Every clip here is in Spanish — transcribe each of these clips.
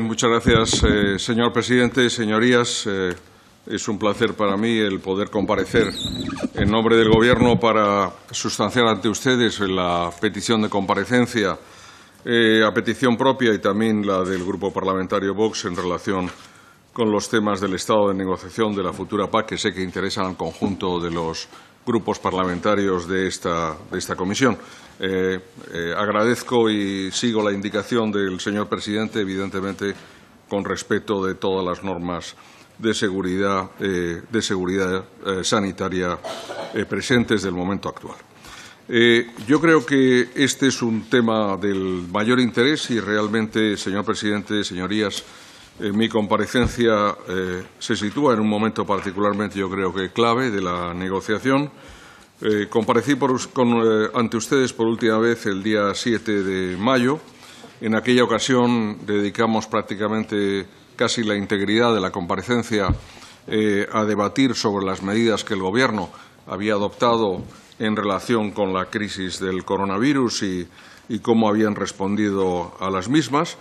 muchas gracias, eh, señor presidente. Señorías, eh, es un placer para mí el poder comparecer en nombre del Gobierno para sustanciar ante ustedes la petición de comparecencia eh, a petición propia y también la del Grupo Parlamentario Vox en relación con los temas del estado de negociación de la futura PAC, que sé que interesan al conjunto de los grupos parlamentarios de esta comisión. Eh, eh, agradezco y sigo la indicación del señor presidente, evidentemente con respeto de todas las normas de seguridad, eh, de seguridad sanitaria presentes del momento actual. yo creo que este es un tema del mayor interés y realmente, señor presidente, señorías, mi comparecencia se sitúa en un momento particularmente, yo creo que clave, de la negociación eh, comparecí eh, ante ustedes por última vez el día 7 de mayo. En aquella ocasión dedicamos prácticamente casi la integridad de la comparecencia eh, a debatir sobre las medidas que el Gobierno había adoptado en relación con la crisis del coronavirus y, cómo habían respondido a las mismas.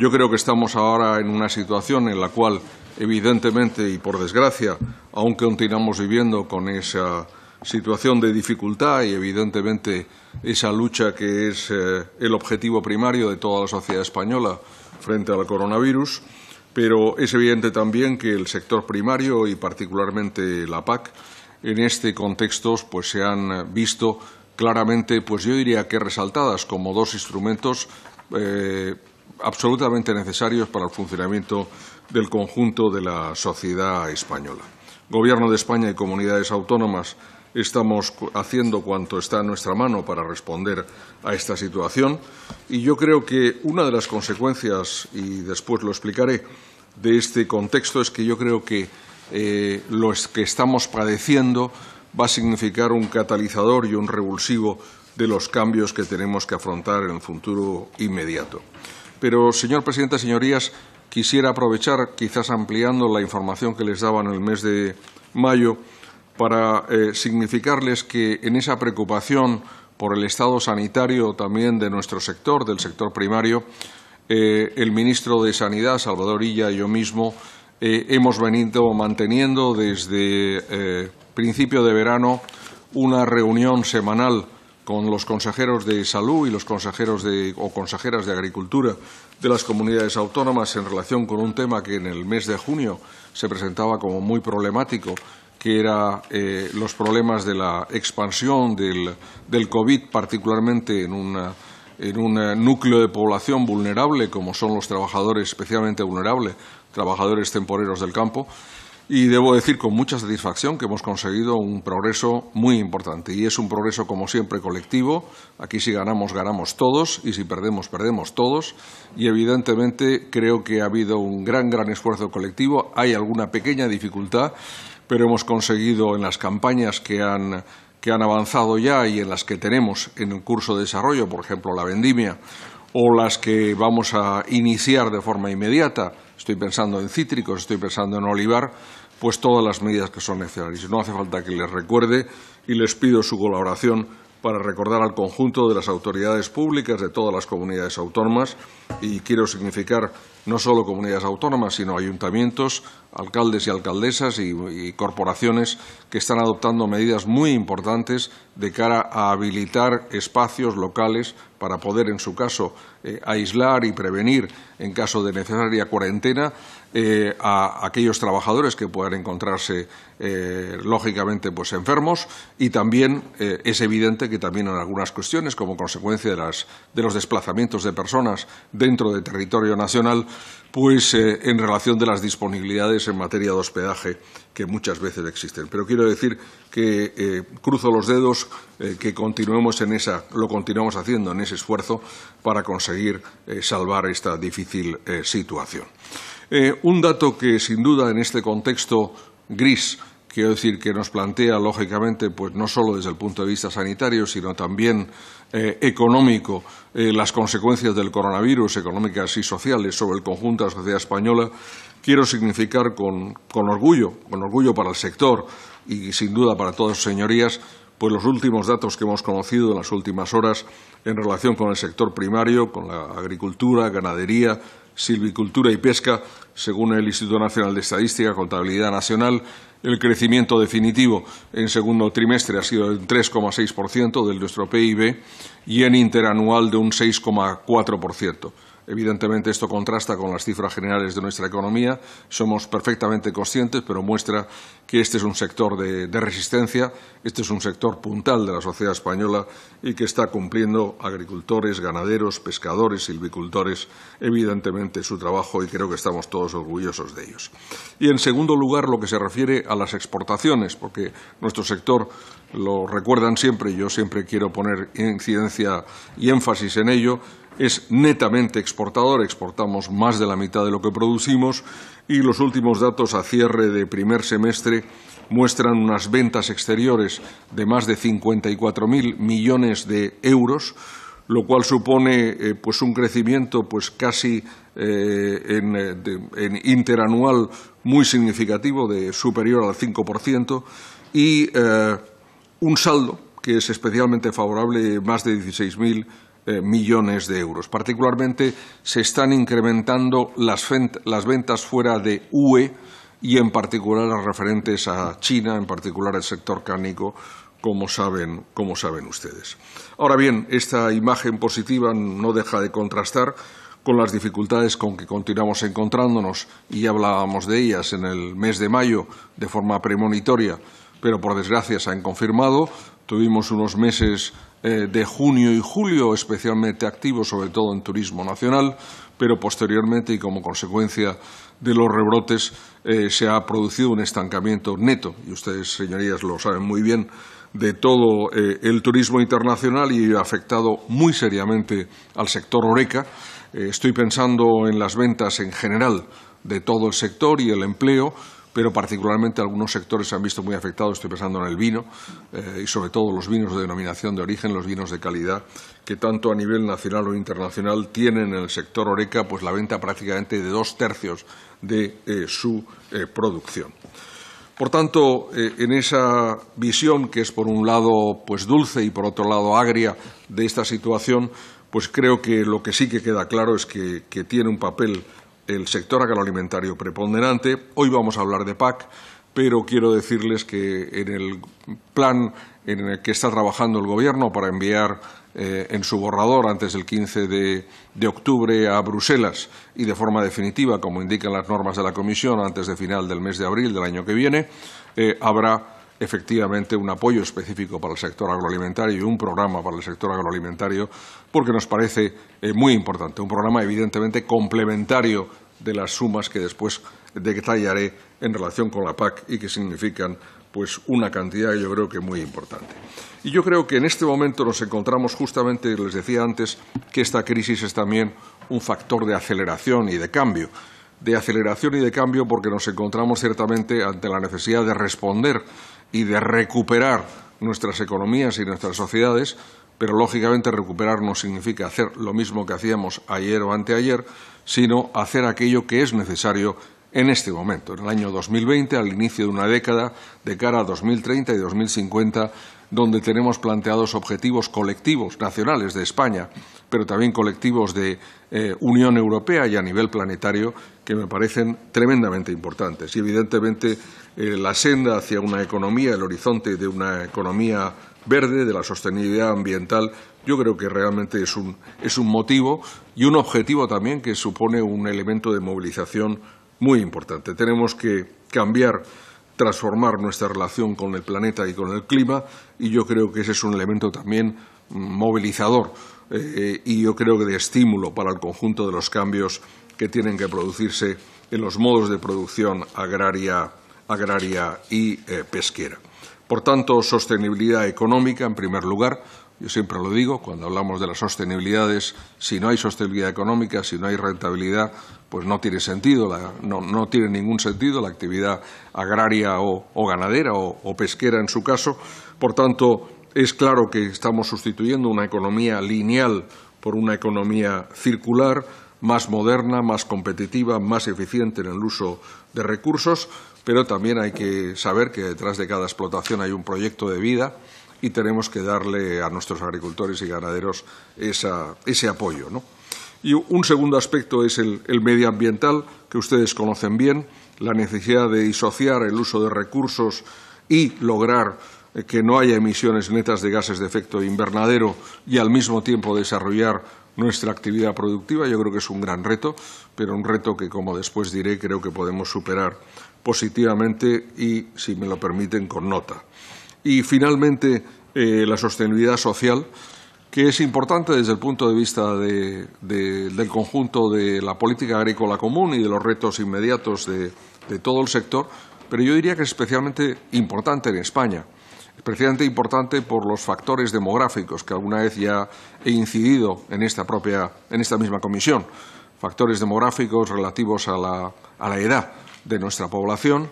Yo creo que estamos ahora en una situación en la cual, evidentemente y por desgracia, aún continuamos viviendo con esa situación de dificultad y, evidentemente, esa lucha que es eh, el objetivo primario de toda la sociedad española frente al coronavirus, pero es evidente también que el sector primario y particularmente la PAC en este contexto pues, se han visto claramente, pues yo diría que resaltadas como dos instrumentos eh, absolutamente necesarios para el funcionamiento del conjunto de la sociedad española. Gobierno de España y comunidades autónomas Estamos haciendo cuanto está en nuestra mano para responder a esta situación y yo creo que una de las consecuencias, y después lo explicaré, de este contexto es que yo creo que eh, lo que estamos padeciendo va a significar un catalizador y un revulsivo de los cambios que tenemos que afrontar en el futuro inmediato. Pero, señor presidente, señorías, quisiera aprovechar, quizás ampliando la información que les daba en el mes de mayo, para eh, significarles que en esa preocupación por el estado sanitario también de nuestro sector, del sector primario, eh, el ministro de Sanidad, Salvador Illa, y yo mismo eh, hemos venido manteniendo desde principio de verano una reunión semanal con los consejeros de salud y los consejeros o consejeras de agricultura de las comunidades autónomas en relación con un tema que en el mes de junio se presentaba como muy problemático que eran eh, los problemas de la expansión del, COVID, particularmente en, en un eh, núcleo de población vulnerable, como son los trabajadores especialmente vulnerables, trabajadores temporeros del campo. Y debo decir con mucha satisfacción que hemos conseguido un progreso muy importante. Y es un progreso, como siempre, colectivo. Aquí si ganamos, ganamos todos. Y si perdemos, perdemos todos. Y evidentemente creo que ha habido un gran, gran esfuerzo colectivo. Hay alguna pequeña dificultad pero hemos conseguido en las campañas que han, que han avanzado ya y en las que tenemos en el curso de desarrollo, por ejemplo, la vendimia, o las que vamos a iniciar de forma inmediata, estoy pensando en cítricos, estoy pensando en olivar, pues todas las medidas que son necesarias. No hace falta que les recuerde y les pido su colaboración para recordar al conjunto de las autoridades públicas de todas las comunidades autónomas y quiero significar no solo comunidades autónomas, sino ayuntamientos, alcaldes y alcaldesas y, corporaciones que están adoptando medidas muy importantes de cara a habilitar espacios locales para poder, en su caso, eh, aislar y prevenir, en caso de necesaria cuarentena, eh, a aquellos trabajadores que puedan encontrarse eh, lógicamente pues enfermos y también eh, es evidente que también en algunas cuestiones como consecuencia de, los desplazamientos de personas dentro del territorio nacional pues en relación de las disponibilidades en materia de hospedaje que muchas veces existen pero quiero decir que cruzo los dedos que continuemos en esa lo continuamos haciendo en ese esfuerzo para conseguir salvar esta difícil situación. Eh, un dato que, sin duda, en este contexto gris, quiero decir que nos plantea, lógicamente, pues no solo desde el punto de vista sanitario, sino también eh, económico, eh, las consecuencias del coronavirus, económicas y sociales, sobre el conjunto de la sociedad española, quiero significar con, orgullo, con orgullo para el sector y, sin duda, para todas sus señorías, pues los últimos datos que hemos conocido en las últimas horas en relación con el sector primario, con la agricultura, ganadería, silvicultura y pesca, según el Instituto Nacional de Estadística, Contabilidad Nacional, el crecimiento definitivo en segundo trimestre ha sido del 3,6% de nuestro PIB y en interanual de un 6,4%. Evidentemente esto contrasta con las cifras generales de nuestra economía. Somos perfectamente conscientes, pero muestra que este es un sector de, resistencia, este es un sector puntal de la sociedad española y que está cumpliendo agricultores, ganaderos, pescadores, silvicultores, evidentemente su trabajo y creo que estamos todos orgullosos de ellos. Y en segundo lugar, lo que se refiere a las exportaciones, porque nuestro sector lo recuerdan siempre, ...y yo siempre quiero poner incidencia y énfasis en ello, es netamente exportador, exportamos más de la mitad de lo que producimos y los últimos datos a cierre de primer semestre muestran unas ventas exteriores de más de 54.000 millones de euros, lo cual supone eh, pues un crecimiento pues casi eh, eh, en, interanual muy significativo, de superior al 5%, y un saldo que es especialmente favorable, más de 16.000 eh, millones de euros. Particularmente se están incrementando las, ventas fuera de UE y en particular las referentes a China, en particular el sector cánico, como saben, como saben ustedes. Ahora bien, esta imagen positiva no deja de contrastar con las dificultades con que continuamos encontrándonos, y ya hablábamos de ellas en el mes de mayo de forma premonitoria, pero por desgracia se han confirmado. Tuvimos unos meses eh, de junio y julio especialmente activo, sobre todo en turismo nacional, pero posteriormente y como consecuencia de los rebrotes eh, se ha producido un estancamiento neto, y ustedes, señorías, lo saben muy bien, de todo eh, el turismo internacional y ha afectado muy seriamente al sector horeca. estoy pensando en las ventas en general de todo el sector y el empleo, pero particularmente algunos sectores se han visto muy afectados, estoy pensando en el vino eh, y sobre todo los vinos de denominación de origen, los vinos de calidad, que tanto a nivel nacional o internacional tienen en el sector Oreca pues, la venta prácticamente de dos tercios de eh, su eh, producción. Por tanto, en esa visión que es por un lado pues, dulce y por otro lado agria de esta situación, pues creo que lo que sí que queda claro es que, que tiene un papel el sector agroalimentario preponderante. Hoy vamos a hablar de PAC, pero quiero decirles que en el plan en el que está trabajando el Gobierno para enviar eh, en su borrador antes del 15 de, octubre a Bruselas y de forma definitiva, como indican las normas de la Comisión, antes de final del mes de abril del año que viene, eh, habrá efectivamente un apoyo específico para el sector agroalimentario y un programa para el sector agroalimentario, porque nos parece eh, muy importante. Un programa, evidentemente, complementario de las sumas que después detallaré en relación con la PAC y que significan pues una cantidad yo creo que muy importante. Y yo creo que en este momento nos encontramos justamente, les decía antes, que esta crisis es también un factor de aceleración y de cambio. De aceleración y de cambio porque nos encontramos ciertamente ante la necesidad de responder y de recuperar nuestras economías y nuestras sociedades, pero lógicamente recuperar no significa hacer lo mismo que hacíamos ayer o anteayer, sino hacer aquello que es necesario en este momento, en el año 2020, al inicio de una década, de cara a 2030 y 2050, donde tenemos planteados objetivos colectivos nacionales de España, pero también colectivos de eh, Unión Europea y a nivel planetario que me parecen tremendamente importantes. Y evidentemente eh, la senda hacia una economía, el horizonte de una economía verde, de la sostenibilidad ambiental, yo creo que realmente es un, es un motivo y un objetivo también que supone un elemento de movilización muy importante. Tenemos que cambiar transformar nuestra relación con el planeta y con el clima y yo creo que ese es un elemento también movilizador eh, y yo creo que de estímulo para el conjunto de los cambios que tienen que producirse en los modos de producción agraria, agraria y eh, pesquera. Por tanto, sostenibilidad económica, en primer lugar, yo siempre lo digo, cuando hablamos de las sostenibilidades, si no hay sostenibilidad económica, si no hay rentabilidad, pues no tiene sentido, no, tiene ningún sentido la actividad agraria o, ganadera o, pesquera en su caso. Por tanto, es claro que estamos sustituyendo una economía lineal por una economía circular, más moderna, más competitiva, más eficiente en el uso de recursos, pero también hay que saber que detrás de cada explotación hay un proyecto de vida y tenemos que darle a nuestros agricultores y ganaderos ese apoyo. Y un segundo aspecto es el, el medioambiental, que ustedes conocen bien, la necesidad de disociar el uso de recursos y lograr eh, que no haya emisiones netas de gases de efecto invernadero y al mismo tiempo desarrollar nuestra actividad productiva. Yo creo que es un gran reto, pero un reto que, como después diré, creo que podemos superar positivamente y, si me lo permiten, con nota. Y, finalmente, eh, la sostenibilidad social, que es importante desde el punto de vista del conjunto de la política agrícola común y de los retos inmediatos de todo el sector, pero yo diría que es especialmente importante en España especialmente importante por los factores demográficos, que alguna vez ya he incidido en esta, propia, en esta misma comisión. Factores demográficos relativos a la, a la edad de nuestra población,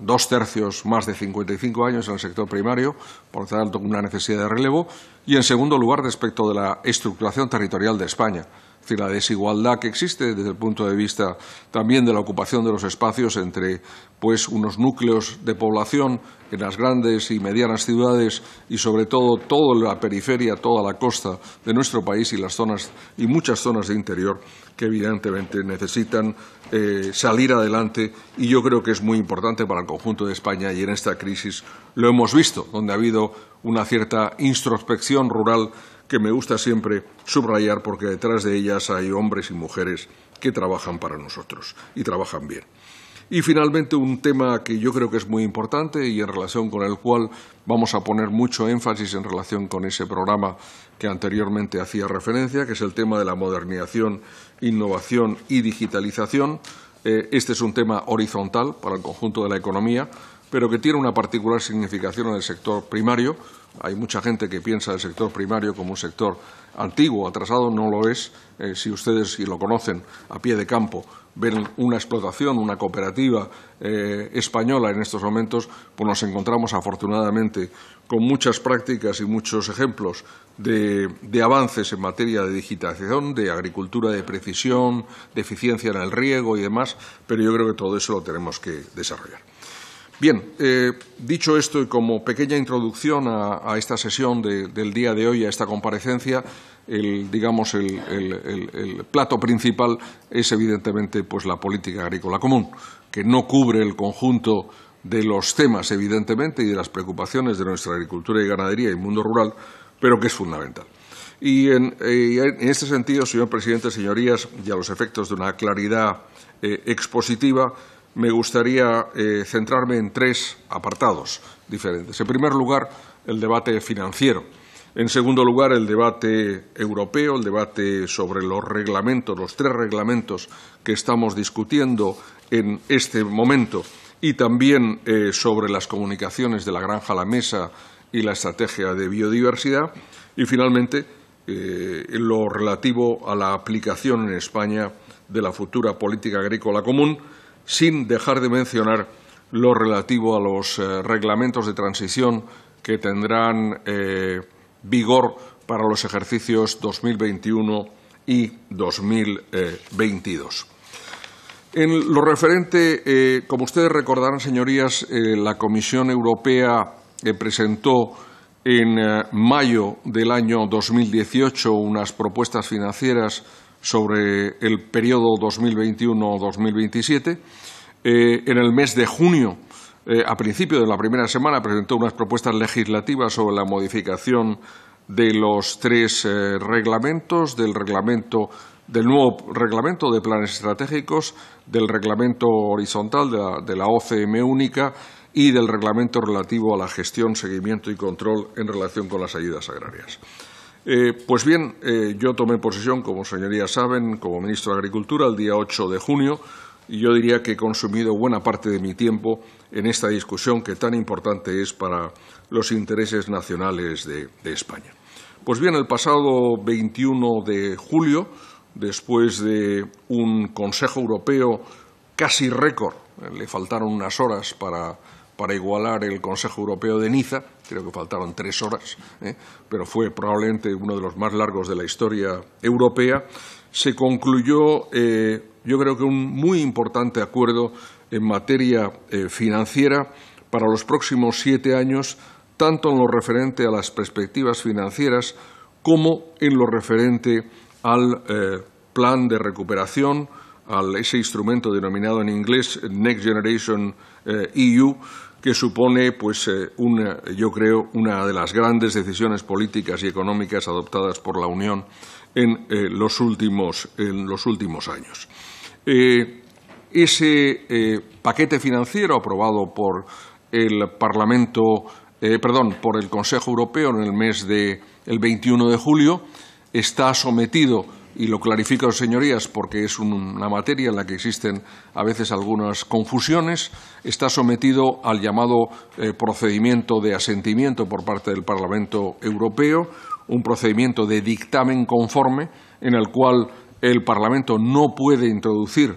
dos tercios más de 55 años en el sector primario, por lo tanto, una necesidad de relevo, y en segundo lugar, respecto de la estructuración territorial de España. Es decir, la desigualdad que existe desde el punto de vista también de la ocupación de los espacios entre pues, unos núcleos de población en las grandes y medianas ciudades y sobre todo toda la periferia, toda la costa de nuestro país y, las zonas, y muchas zonas de interior que evidentemente necesitan eh, salir adelante y yo creo que es muy importante para el conjunto de España y en esta crisis lo hemos visto, donde ha habido una cierta introspección rural que me gusta siempre subrayar porque detrás de ellas hay hombres y mujeres que trabajan para nosotros y trabajan bien. Y finalmente un tema que yo creo que es muy importante y en relación con el cual vamos a poner mucho énfasis en relación con ese programa que anteriormente hacía referencia, que es el tema de la modernización, innovación y digitalización. Eh, este es un tema horizontal para el conjunto de la economía, pero que tiene una particular significación en el sector primario, hay mucha gente que piensa el sector primario como un sector antiguo, atrasado, no lo es. Eh, si ustedes, si lo conocen a pie de campo, ven una explotación, una cooperativa eh, española en estos momentos, pues nos encontramos afortunadamente con muchas prácticas y muchos ejemplos de avances en materia de digitalización, de agricultura de precisión, de eficiencia en el riego y demás, pero yo creo que todo eso lo tenemos que desarrollar. Bien, eh, dicho esto y como pequeña introducción a, esta sesión del día de hoy, a esta comparecencia, el, digamos, el, plato principal es evidentemente pues, la política agrícola común, que no cubre el conjunto de los temas, evidentemente, y de las preocupaciones de nuestra agricultura y ganadería y mundo rural, pero que es fundamental. Y en, eh, este sentido, señor presidente, señorías, y a los efectos de una claridad eh, expositiva, me gustaría eh, centrarme en tres apartados diferentes. En primer lugar, el debate financiero. En segundo lugar, el debate europeo, el debate sobre los reglamentos, los tres reglamentos que estamos discutiendo en este momento y también eh, sobre las comunicaciones de la granja a la mesa y la estrategia de biodiversidad. Y finalmente, eh, lo relativo a la aplicación en España de la futura política agrícola común, sin dejar de mencionar lo relativo a los eh, reglamentos de transición que tendrán eh, vigor para los ejercicios 2021 y 2022. En lo referente, eh, como ustedes recordarán, señorías, la Comisión Europea presentó en mayo del año 2018 unas propuestas financieras sobre el periodo 2021-2027. Eh, en el mes de junio, eh, a principio de la primera semana, presentó unas propuestas legislativas sobre la modificación de los tres eh, reglamentos, del reglamento del nuevo reglamento de planes estratégicos, del reglamento horizontal de la OCM única y del reglamento relativo a la gestión, seguimiento y control en relación con las ayudas agrarias. Eh, pues bien, eh, yo tomé posesión, como señorías saben, como ministro de Agricultura el día 8 de junio y yo diría que he consumido buena parte de mi tiempo en esta discusión que tan importante es para los intereses nacionales de, España. Pues bien, el pasado 21 de julio, después de un Consejo Europeo casi récord, eh, le faltaron unas horas para, para igualar el Consejo Europeo de Niza, creo que faltaron tres horas, ¿eh? pero fue probablemente uno de los más largos de la historia europea, se concluyó, eh, yo creo que un muy importante acuerdo en materia eh, financiera para los próximos siete años, tanto en lo referente a las perspectivas financieras como en lo referente al plan de recuperación, a ese instrumento denominado en inglés Next Generation EU, e que supone, pues, eh, eh, yo creo, una de las grandes decisiones políticas y económicas adoptadas por la Unión en, eh, los, últimos, en los últimos años. ese paquete financiero aprobado por el Parlamento, perdón, por el Consejo Europeo en el mes de el 21 de julio, está sometido y lo clarifico, señorías, porque es una materia en la que existen a veces algunas confusiones, está sometido al llamado eh, procedimiento de asentimiento por parte del Parlamento Europeo, un procedimiento de dictamen conforme en el cual el Parlamento no puede introducir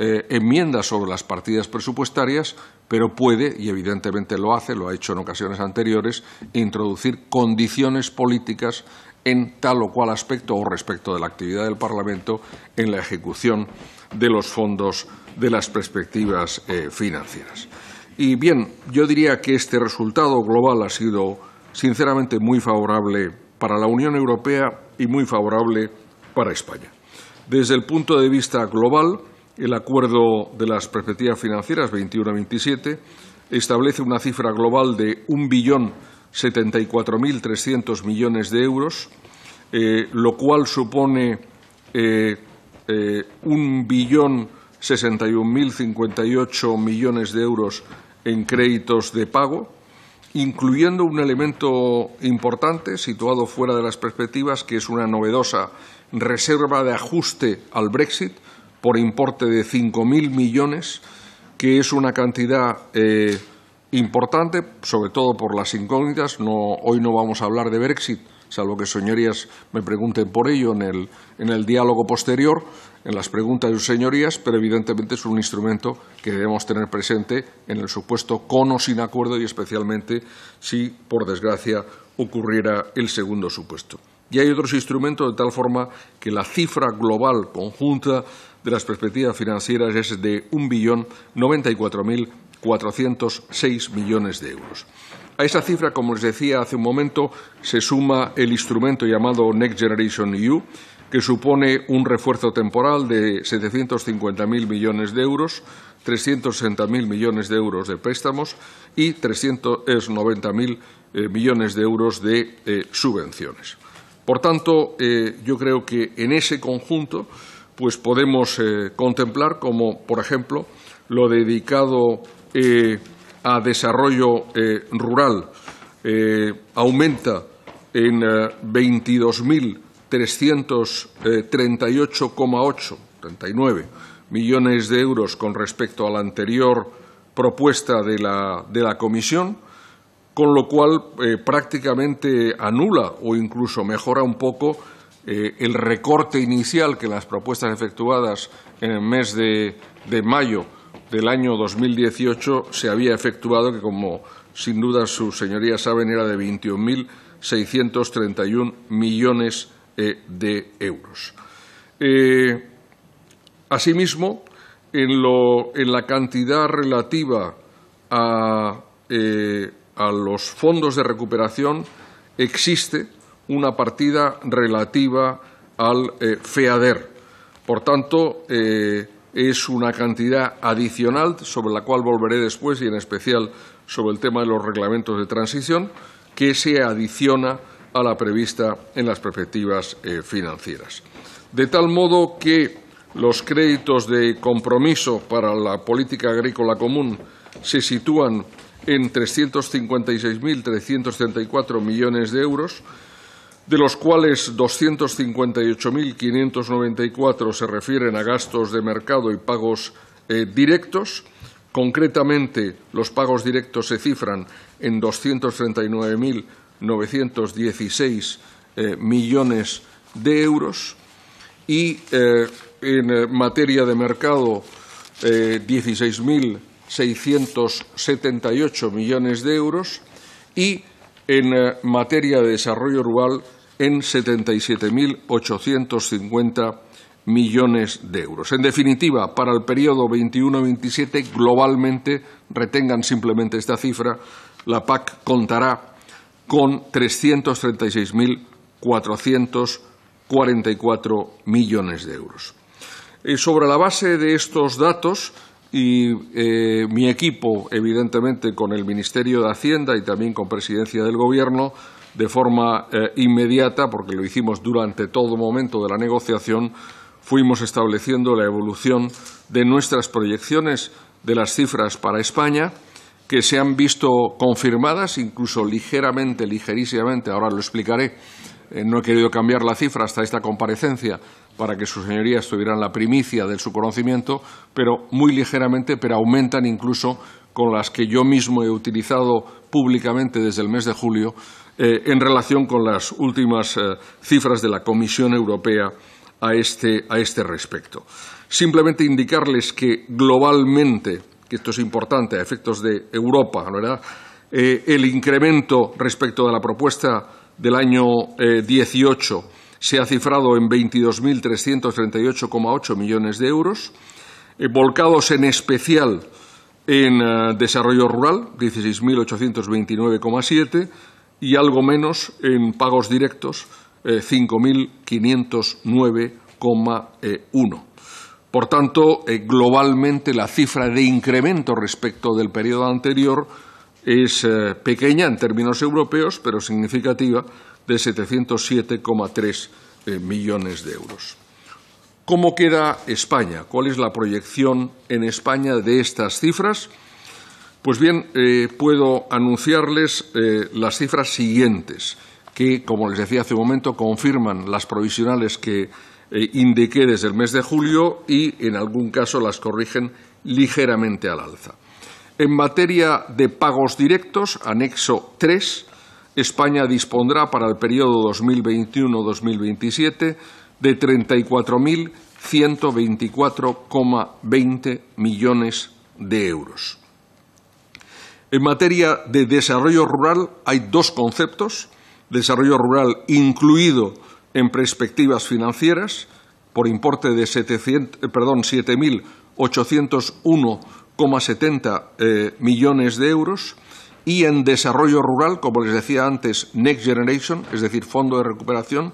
eh, enmiendas sobre las partidas presupuestarias, pero puede, y evidentemente lo hace, lo ha hecho en ocasiones anteriores, introducir condiciones políticas en tal o cual aspecto o respecto de la actividad del Parlamento en la ejecución de los fondos de las perspectivas eh, financieras. Y bien, yo diría que este resultado global ha sido sinceramente muy favorable para la Unión Europea y muy favorable para España. Desde el punto de vista global, el acuerdo de las perspectivas financieras 21-27 establece una cifra global de un billón 74.300 millones de euros, eh, lo cual supone eh, eh, millones de euros en créditos de pago, incluyendo un elemento importante situado fuera de las perspectivas, que es una novedosa reserva de ajuste al Brexit por importe de 5.000 millones, que es una cantidad eh, importante, sobre todo por las incógnitas. hoy no vamos a hablar de Brexit, salvo que señorías me pregunten por ello en el, en el diálogo posterior, en las preguntas de sus señorías, pero evidentemente es un instrumento que debemos tener presente en el supuesto con o sin acuerdo y especialmente si, por desgracia, ocurriera el segundo supuesto. Y hay otros instrumentos de tal forma que la cifra global conjunta de las perspectivas financieras es de 1.094.000 406 millones de euros. A esa cifra, como les decía hace un momento, se suma el instrumento llamado Next Generation EU, que supone un refuerzo temporal de 750.000 millones de euros, 360.000 millones de euros de préstamos y 390.000 eh, millones de euros de eh, subvenciones. Por tanto, eh, yo creo que en ese conjunto pues podemos contemplar como, por ejemplo, lo dedicado eh, a desarrollo eh, rural eh, aumenta en 22.338,8, millones de euros con respecto a la anterior propuesta de la, Comisión, con lo cual prácticamente anula o incluso mejora un poco el recorte inicial que las propuestas efectuadas en el mes de mayo del año 2018 se había efectuado, que como sin duda sus señorías saben, era de 21.631 millones eh, de euros. Eh, asimismo, en, la cantidad relativa eh, a, los fondos de recuperación existe una partida relativa al FEADER. Por tanto, es una cantidad adicional sobre la cual volveré después y en especial sobre el tema de los reglamentos de transición que se adiciona a la prevista en las perspectivas eh, financieras. De tal modo que los créditos de compromiso para la política agrícola común se sitúan en 356.334 millones de euros, de los cuales 258.594 se refieren a gastos de mercado y pagos eh, directos. Concretamente, los pagos directos se cifran en 239.916 eh, eh, millones de euros y en materia de mercado 16.678 millones de euros y en materia de desarrollo rural en 77.850 millones de euros. En definitiva, para el periodo 21-27, globalmente, retengan simplemente esta cifra, la PAC contará con 336.444 millones de euros. Eh, sobre la base de estos datos, y eh, mi equipo, evidentemente, con el Ministerio de Hacienda y también con Presidencia del Gobierno, de forma eh, inmediata, porque lo hicimos durante todo momento de la negociación, fuimos estableciendo la evolución de nuestras proyecciones de las cifras para España, que se han visto confirmadas, incluso ligeramente, ligerísimamente, ahora lo explicaré, eh, no he querido cambiar la cifra hasta esta comparecencia para que sus señorías tuvieran la primicia de su conocimiento, pero muy ligeramente, pero aumentan incluso con las que yo mismo he utilizado públicamente desde el mes de julio eh, en relación con las últimas eh, cifras de la Comisión Europea este, a este, respecto. Simplemente indicarles que globalmente, que esto es importante a efectos de Europa, eh, el incremento respecto de la propuesta del año 18 se ha cifrado en 22.338,8 millones de euros, volcados en especial en desarrollo rural, 16.829,7, y algo menos en pagos directos, eh, 5.509,1. Por tanto, eh, globalmente la cifra de incremento respecto del periodo anterior es eh, pequeña en términos europeos, pero significativa, de 707,3 eh, millones de euros. ¿Cómo queda España? ¿Cuál es la proyección en España de estas cifras? Pues bien, eh, puedo anunciarles eh, las cifras siguientes, que, como les decía hace un momento, confirman las provisionales que eh, indiqué desde el mes de julio y, en algún caso, las corrigen ligeramente al alza. En materia de pagos directos, anexo 3, España dispondrá para el periodo 2021-2027 de 34.124,20 millones de euros. En materia de desarrollo rural hay dos conceptos, desarrollo rural incluido en perspectivas financieras por importe de 7.801,70 eh, eh, millones de euros y en desarrollo rural, como les decía antes, Next Generation, es decir, fondo de recuperación,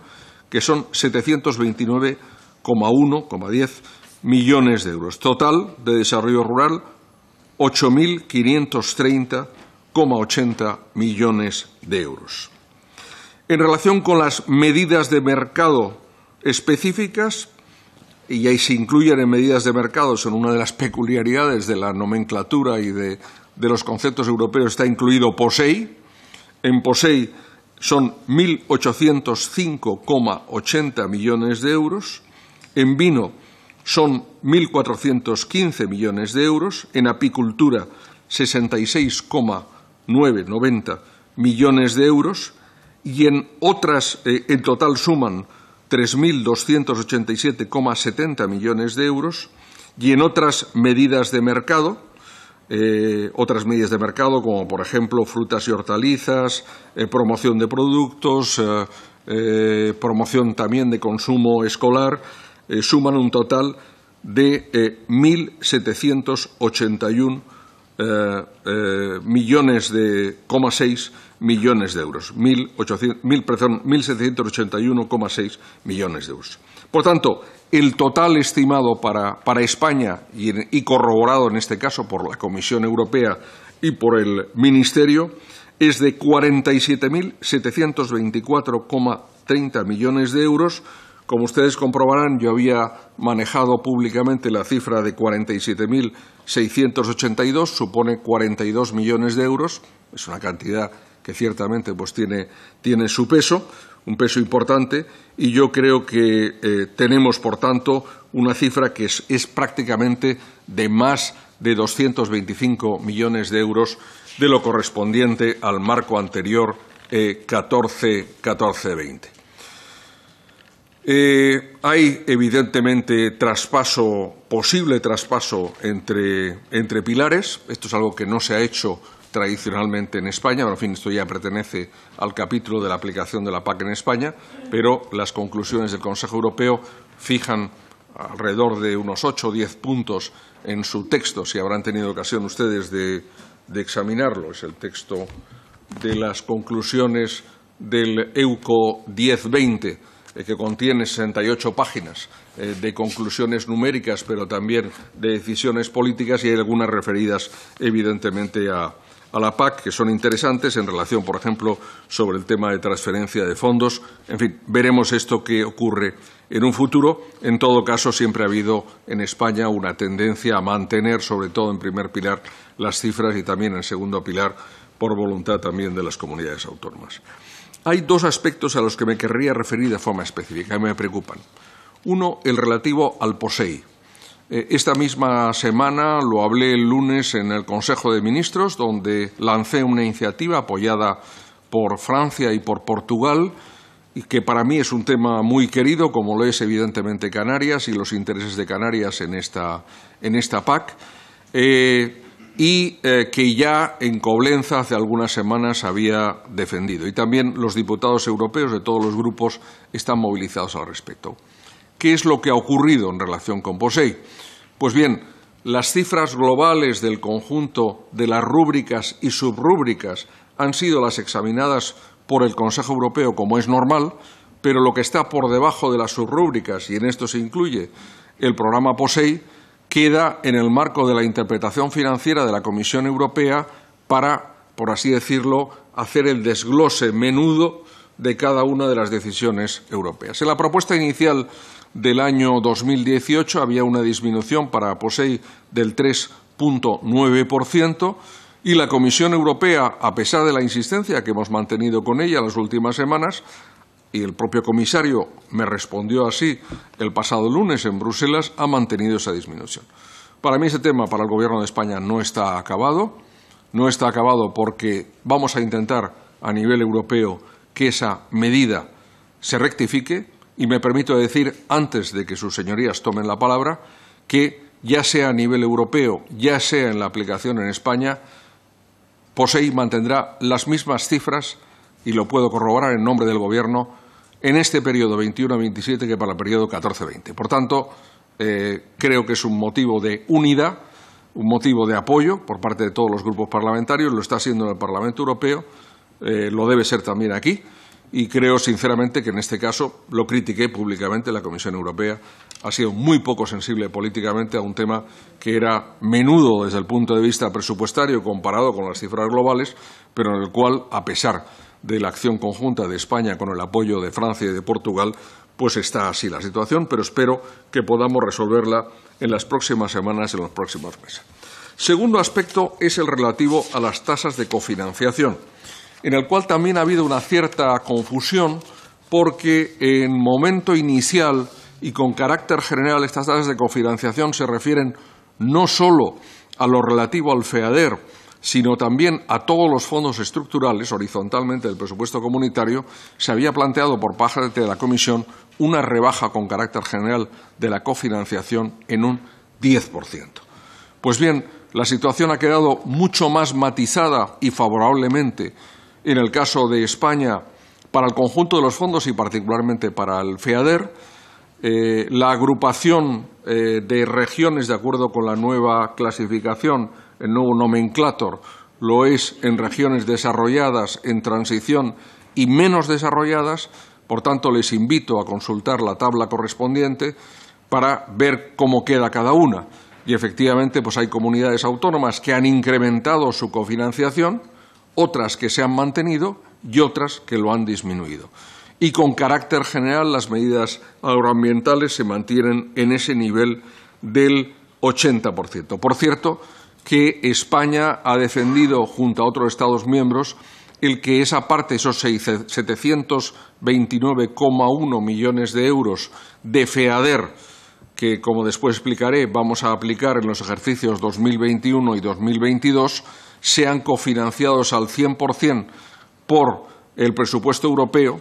que son 729,1,10 millones de euros. Total de desarrollo rural 8.530,80 millones de euros. En relación con las medidas de mercado específicas, y ahí se incluyen en medidas de mercado, son una de las peculiaridades de la nomenclatura y de, los conceptos europeos, está incluido POSEI. En POSEI son 1.805,80 millones de euros. En vino, son 1.415 millones de euros, en apicultura 66,990 millones de euros y en otras eh, en total suman 3.287,70 millones de euros y en otras medidas de mercado, eh, otras medidas de mercado como por ejemplo frutas y hortalizas, eh, promoción de productos, promoción también de consumo escolar, eh, suman un total de eh, eh, millones de, millones de euros, 1.781,6 millones de euros. Por tanto, el total estimado para, para España y, y, corroborado en este caso por la Comisión Europea y por el Ministerio es de 47.724,30 millones de euros, como ustedes comprobarán, yo había manejado públicamente la cifra de 47.682, supone 42 millones de euros, es una cantidad que ciertamente pues, tiene, su peso, un peso importante, y yo creo que eh, tenemos, por tanto, una cifra que es, prácticamente de más de 225 millones de euros de lo correspondiente al marco anterior eh, 14-20. Eh, hay evidentemente traspaso, posible traspaso entre, pilares. Esto es algo que no se ha hecho tradicionalmente en España, pero en fin, esto ya pertenece al capítulo de la aplicación de la PAC en España, pero las conclusiones del Consejo Europeo fijan alrededor de unos ocho o diez puntos en su texto, si habrán tenido ocasión ustedes de, de examinarlo. Es el texto de las conclusiones del EUCO 1020 eh, que contiene 68 páginas eh, de conclusiones numéricas, pero también de decisiones políticas y hay algunas referidas, evidentemente, a, a la PAC, que son interesantes en relación, por ejemplo, sobre el tema de transferencia de fondos. En fin, veremos esto que ocurre en un futuro. En todo caso, siempre ha habido en España una tendencia a mantener, sobre todo en primer pilar, las cifras y también en segundo pilar, por voluntad también de las comunidades autónomas. Hay dos aspectos a los que me querría referir de forma específica y me preocupan. Uno, el relativo al POSEI. Eh, esta misma semana lo hablé el lunes en el Consejo de Ministros, donde lancé una iniciativa apoyada por Francia y por Portugal, y que para mí es un tema muy querido, como lo es evidentemente Canarias y los intereses de Canarias en esta, PAC. Eh, y eh, que ya en Coblenza hace algunas semanas había defendido. Y también los diputados europeos de todos los grupos están movilizados al respecto. ¿Qué es lo que ha ocurrido en relación con POSEI? Pues bien, las cifras globales del conjunto de las rúbricas y subrúbricas han sido las examinadas por el Consejo Europeo, como es normal, pero lo que está por debajo de las subrúbricas, y en esto se incluye el programa POSEI, queda en el marco de la interpretación financiera de la Comisión Europea para, por así decirlo, hacer el desglose menudo de cada una de las decisiones europeas. En la propuesta inicial del año 2018 había una disminución para POSEI del 3.9% y la Comisión Europea, a pesar de la insistencia que hemos mantenido con ella en las últimas semanas, y el propio comisario me respondió así el pasado lunes en Bruselas, ha mantenido esa disminución. Para mí ese tema para el Gobierno de España no está acabado, no está acabado porque vamos a intentar a nivel europeo que esa medida se rectifique y me permito decir, antes de que sus señorías tomen la palabra, que ya sea a nivel europeo, ya sea en la aplicación en España, y mantendrá las mismas cifras, y lo puedo corroborar en nombre del Gobierno, en este periodo 21-27 que para el periodo 14-20. Por tanto, eh, creo que es un motivo de unidad, un motivo de apoyo por parte de todos los grupos parlamentarios, lo está haciendo en el Parlamento Europeo, eh, lo debe ser también aquí y creo sinceramente que en este caso lo critiqué públicamente. La Comisión Europea ha sido muy poco sensible políticamente a un tema que era menudo desde el punto de vista presupuestario comparado con las cifras globales, pero en el cual, a pesar de la acción conjunta de España con el apoyo de Francia y de Portugal, pues está así la situación, pero espero que podamos resolverla en las próximas semanas, en los próximos meses. Segundo aspecto es el relativo a las tasas de cofinanciación, en el cual también ha habido una cierta confusión porque en momento inicial y con carácter general estas tasas de cofinanciación se refieren no solo a lo relativo al FEADER, sino también a todos los fondos estructurales horizontalmente del presupuesto comunitario, se había planteado por parte de la Comisión una rebaja con carácter general de la cofinanciación en un 10%. Pues bien, la situación ha quedado mucho más matizada y favorablemente en el caso de España para el conjunto de los fondos y particularmente para el FEADER, eh, la agrupación eh, de regiones, de acuerdo con la nueva clasificación, el nuevo nomenclator, lo es en regiones desarrolladas, en transición y menos desarrolladas. Por tanto, les invito a consultar la tabla correspondiente para ver cómo queda cada una. Y efectivamente, pues hay comunidades autónomas que han incrementado su cofinanciación, otras que se han mantenido y otras que lo han disminuido. Y con carácter general, las medidas agroambientales se mantienen en ese nivel del 80%. Por cierto, que España ha defendido junto a otros Estados miembros el que esa parte, esos 729,1 millones de euros de FEADER, que como después explicaré vamos a aplicar en los ejercicios 2021 y 2022, sean cofinanciados al 100% por el presupuesto europeo,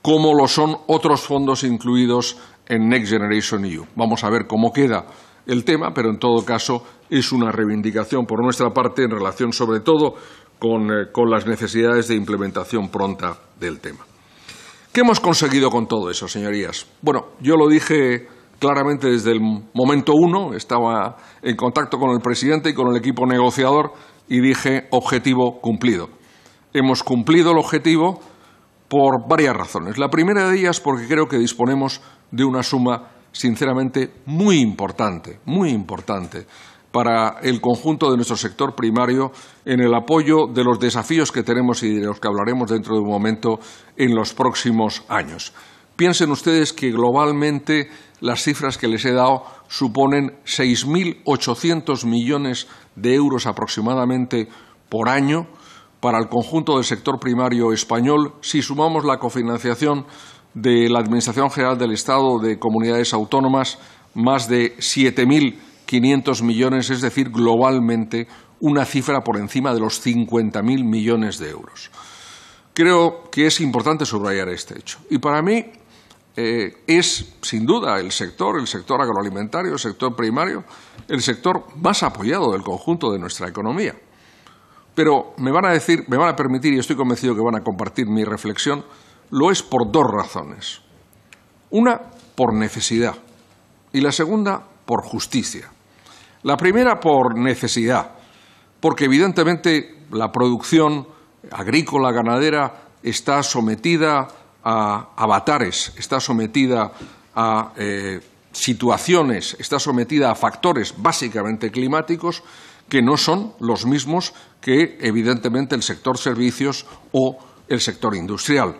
como lo son otros fondos incluidos en Next Generation EU. Vamos a ver cómo queda el tema, pero en todo caso es una reivindicación por nuestra parte en relación sobre todo eh, con, las necesidades de implementación pronta del tema. ¿Qué hemos conseguido con todo eso, señorías? Bueno, yo lo dije claramente desde el momento uno, estaba en contacto con el presidente y con el equipo negociador y dije objetivo cumplido. Hemos cumplido el objetivo por varias razones. La primera de ellas porque creo que disponemos de una suma, sinceramente, muy importante, muy importante para el conjunto de nuestro sector primario en el apoyo de los desafíos que tenemos y de los que hablaremos dentro de un momento en los próximos años. Piensen ustedes que globalmente las cifras que les he dado suponen 6.800 millones de euros aproximadamente por año para el conjunto del sector primario español si sumamos la cofinanciación de la Administración General del Estado de comunidades autónomas, más de 7.000 500 millones, es decir, globalmente una cifra por encima de los 50.000 millones de euros. Creo que es importante subrayar este hecho. Y para mí eh, es, sin duda, el sector, el sector agroalimentario, el sector primario, el sector más apoyado del conjunto de nuestra economía. Pero me van a decir, me van a permitir, y estoy convencido que van a compartir mi reflexión, lo es por dos razones. Una, por necesidad, y la segunda, por justicia. La primera por necesidad, porque evidentemente la producción agrícola, ganadera, está sometida a avatares, está sometida a eh, situaciones, está sometida a factores básicamente climáticos que no son los mismos que evidentemente el sector servicios o el sector industrial.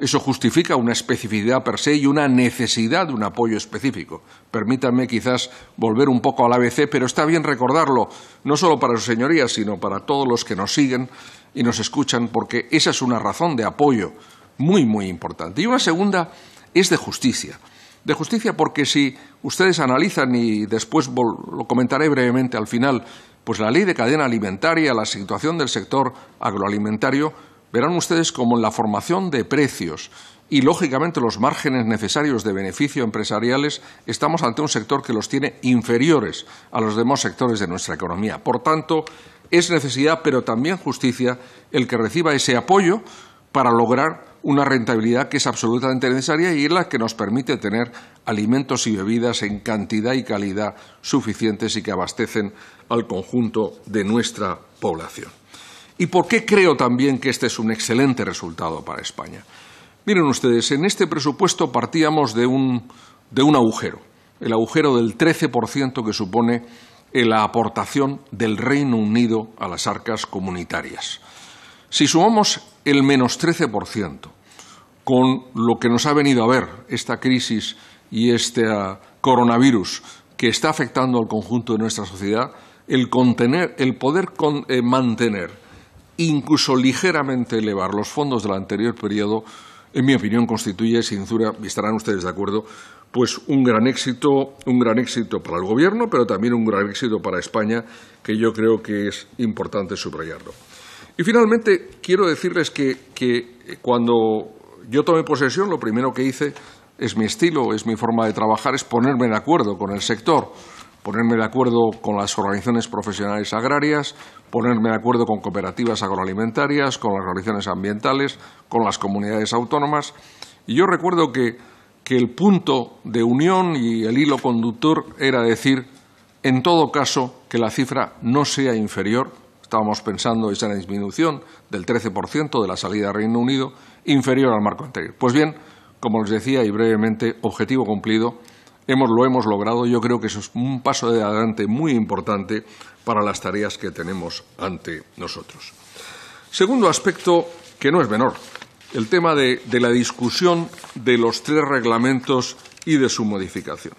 Eso justifica una especificidad per se y una necesidad de un apoyo específico. Permítanme quizás volver un poco al ABC, pero está bien recordarlo, no solo para sus señorías, sino para todos los que nos siguen y nos escuchan, porque esa es una razón de apoyo muy, muy importante. Y una segunda es de justicia. De justicia porque si ustedes analizan, y después lo comentaré brevemente al final, pues la ley de cadena alimentaria, la situación del sector agroalimentario, verán ustedes cómo en la formación de precios y, lógicamente, los márgenes necesarios de beneficio empresariales, estamos ante un sector que los tiene inferiores a los demás sectores de nuestra economía. Por tanto, es necesidad, pero también justicia, el que reciba ese apoyo para lograr una rentabilidad que es absolutamente necesaria y es la que nos permite tener alimentos y bebidas en cantidad y calidad suficientes y que abastecen al conjunto de nuestra población. ¿Y por qué creo también que este es un excelente resultado para España? Miren ustedes, en este presupuesto partíamos de un, agujero, el agujero del 13% que supone eh, la aportación del Reino Unido a las arcas comunitarias. Si sumamos el menos 13% con lo que nos ha venido a ver esta crisis y este ah, coronavirus que está afectando al conjunto de nuestra sociedad, el, poder eh, mantener incluso ligeramente elevar los fondos del anterior periodo, en mi opinión, constituye, sin duda, y estarán ustedes de acuerdo, pues un gran éxito, un gran éxito para el Gobierno, pero también un gran éxito para España, que yo creo que es importante subrayarlo. Y finalmente, quiero decirles que, que cuando yo tomé posesión, lo primero que hice es mi estilo, es mi forma de trabajar, es ponerme de acuerdo con el sector ponerme de acuerdo con las organizaciones profesionales agrarias, ponerme de acuerdo con cooperativas agroalimentarias, con las organizaciones ambientales, con las comunidades autónomas. Y yo recuerdo que, el punto de unión y el hilo conductor era decir, en todo caso, que la cifra no sea inferior, estábamos pensando esa disminución del 13% de la salida del Reino Unido, inferior al marco anterior. Pues bien, como les decía y brevemente, objetivo cumplido, lo hemos logrado. Yo creo que es un paso de adelante muy importante para las tareas que tenemos ante nosotros. Segundo aspecto, que no es menor, el tema de, la discusión de los tres reglamentos y de su modificación.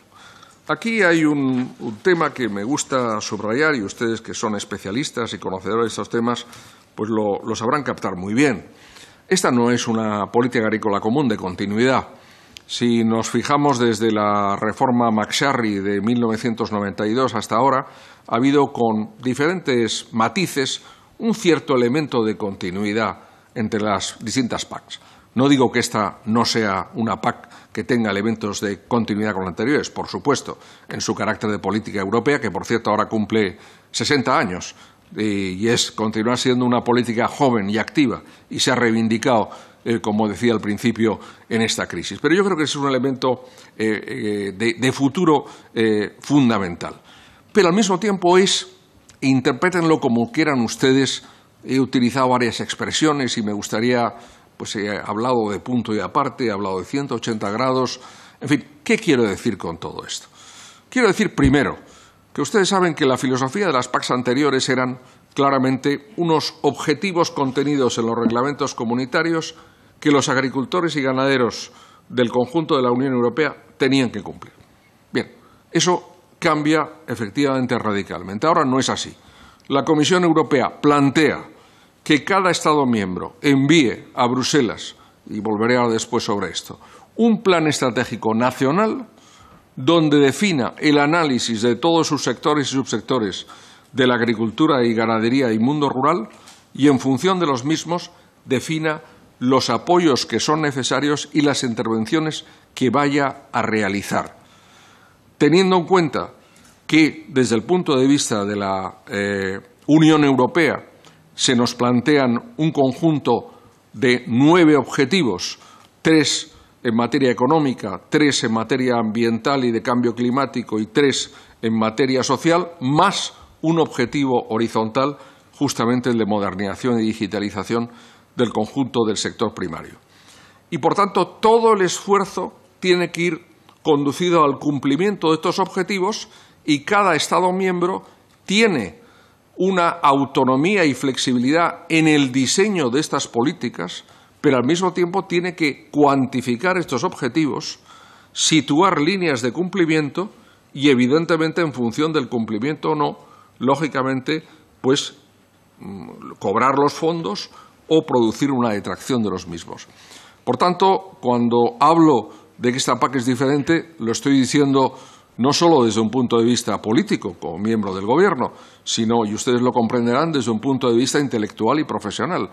Aquí hay un, tema que me gusta subrayar y ustedes que son especialistas y conocedores de estos temas, pues lo sabrán captar muy bien. Esta no es una política agrícola común de continuidad. Si nos fijamos desde la reforma MacSharry de 1992 hasta ahora, ha habido con diferentes matices un cierto elemento de continuidad entre las distintas PACs. No digo que esta no sea una PAC que tenga elementos de continuidad con anteriores, por supuesto, en su carácter de política europea, que por cierto ahora cumple 60 años y es continuar siendo una política joven y activa y se ha reivindicado eh, como decía al principio, en esta crisis. Pero yo creo que es un elemento eh, eh, de, futuro fundamental. Pero al mismo tiempo es, interpretenlo como quieran ustedes, he utilizado varias expresiones y me gustaría, pues he hablado de punto y aparte, he hablado de 180 grados, en fin, ¿qué quiero decir con todo esto? Quiero decir primero que ustedes saben que la filosofía de las PACs anteriores eran claramente unos objetivos contenidos en los reglamentos comunitarios que los agricultores y ganaderos del conjunto de la Unión Europea tenían que cumplir. Bien, eso cambia efectivamente radicalmente. Ahora no es así. La Comisión Europea plantea que cada Estado miembro envíe a Bruselas, y volveré después sobre esto, un plan estratégico nacional donde defina el análisis de todos sus sectores y subsectores de la agricultura y ganadería y mundo rural y en función de los mismos defina los apoyos que son necesarios y las intervenciones que vaya a realizar. Teniendo en cuenta que desde el punto de vista de la eh, Unión Europea se nos plantean un conjunto de nueve objetivos, tres en materia económica, tres en materia ambiental y de cambio climático y tres en materia social, más un objetivo horizontal, justamente el de modernización y digitalización del conjunto del sector primario. Y, por tanto, todo el esfuerzo tiene que ir conducido al cumplimiento de estos objetivos y cada Estado miembro tiene una autonomía y flexibilidad en el diseño de estas políticas, pero al mismo tiempo tiene que cuantificar estos objetivos, situar líneas de cumplimiento y, evidentemente, en función del cumplimiento o no, lógicamente, pues mm, cobrar los fondos o producir una detracción de los mismos. Por tanto, cuando hablo de que esta PAC es diferente, lo estoy diciendo no solo desde un punto de vista político, como miembro del Gobierno, sino, y ustedes lo comprenderán, desde un punto de vista intelectual y profesional.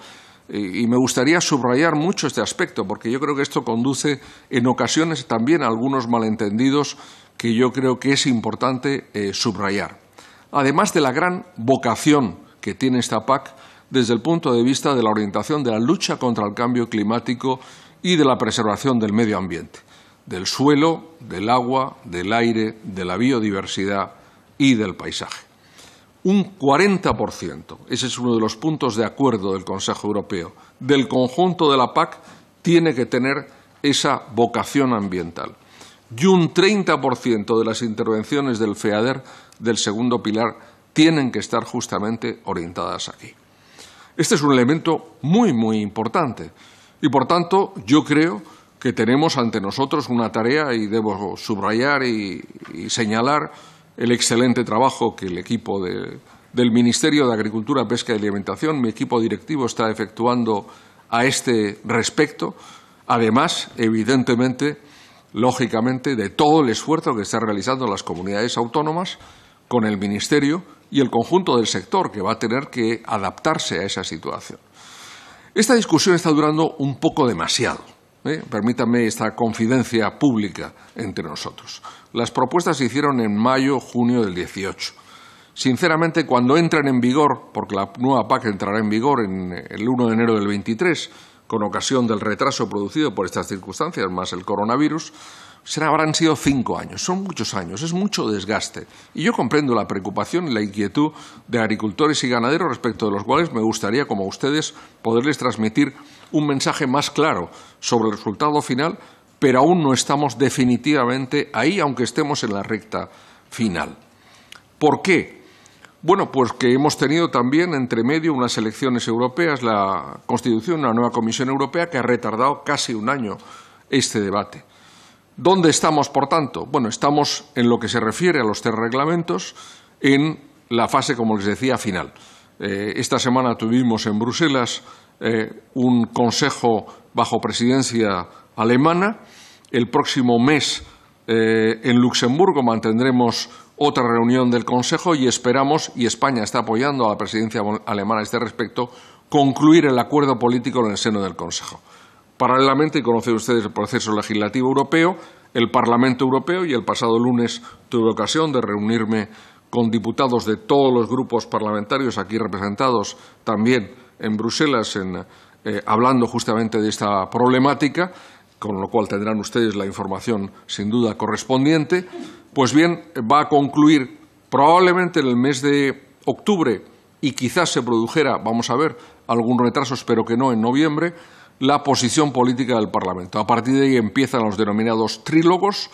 Eh, y me gustaría subrayar mucho este aspecto, porque yo creo que esto conduce en ocasiones también a algunos malentendidos que yo creo que es importante eh, subrayar además de la gran vocación que tiene esta PAC desde el punto de vista de la orientación de la lucha contra el cambio climático y de la preservación del medio ambiente, del suelo, del agua, del aire, de la biodiversidad y del paisaje. Un 40%, ese es uno de los puntos de acuerdo del Consejo Europeo, del conjunto de la PAC tiene que tener esa vocación ambiental. Y un 30% de las intervenciones del FEADER del segundo pilar tienen que estar justamente orientadas aquí. Este es un elemento muy, muy importante y, por tanto, yo creo que tenemos ante nosotros una tarea y debo subrayar y, señalar el excelente trabajo que el equipo del Ministerio de Agricultura, Pesca y Alimentación, mi equipo directivo, está efectuando a este respecto. Además, evidentemente, lógicamente, de todo el esfuerzo que están realizando las comunidades autónomas con el Ministerio y el conjunto del sector que va a tener que adaptarse a esa situación. Esta discusión está durando un poco demasiado. ¿eh? Permítanme esta confidencia pública entre nosotros. Las propuestas se hicieron en mayo-junio del 18. Sinceramente, cuando entran en vigor, porque la nueva PAC entrará en vigor en el 1 de enero del 23, con ocasión del retraso producido por estas circunstancias, más el coronavirus, será, habrán sido cinco años. Son muchos años, es mucho desgaste. Y yo comprendo la preocupación y la inquietud de agricultores y ganaderos respecto de los cuales me gustaría, como ustedes, poderles transmitir un mensaje más claro sobre el resultado final, pero aún no estamos definitivamente ahí, aunque estemos en la recta final. ¿Por qué? Bueno, pues que hemos tenido también entre medio unas elecciones europeas, la constitución una nueva Comisión Europea que ha retardado casi un año este debate. ¿Dónde estamos, por tanto? Bueno, estamos en lo que se refiere a los tres reglamentos en la fase, como les decía, final. Eh, esta semana tuvimos en Bruselas eh, un consejo bajo presidencia alemana. El próximo mes eh, en Luxemburgo mantendremos otra reunión del Consejo y esperamos, y España está apoyando a la presidencia alemana a este respecto, concluir el acuerdo político en el seno del Consejo. Paralelamente, y conocen ustedes el proceso legislativo europeo, el Parlamento Europeo, y el pasado lunes tuve ocasión de reunirme con diputados de todos los grupos parlamentarios aquí representados también en Bruselas, eh, hablando justamente de esta problemática, con lo cual tendrán ustedes la información sin duda correspondiente, pues bien, va a concluir probablemente en el mes de octubre y quizás se produjera, vamos a ver, algún retraso, espero que no, en noviembre, la posición política del Parlamento. A partir de ahí empiezan los denominados trílogos,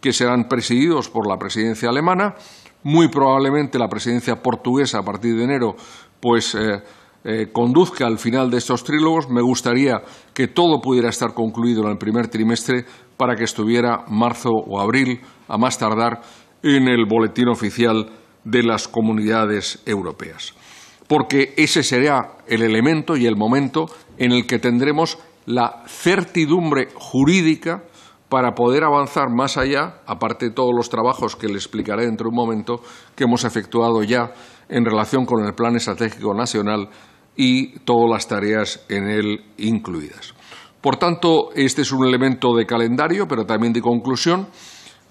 que serán presididos por la presidencia alemana, muy probablemente la presidencia portuguesa a partir de enero, pues eh, eh, conduzca al final de estos trílogos. Me gustaría que todo pudiera estar concluido en el primer trimestre para que estuviera marzo o abril, a más tardar, en el boletín oficial de las comunidades europeas. Porque ese será el elemento y el momento en el que tendremos la certidumbre jurídica para poder avanzar más allá, aparte de todos los trabajos que les explicaré dentro de un momento, que hemos efectuado ya en relación con el Plan Estratégico Nacional y todas las tareas en él incluidas. Por tanto, este es un elemento de calendario, pero también de conclusión.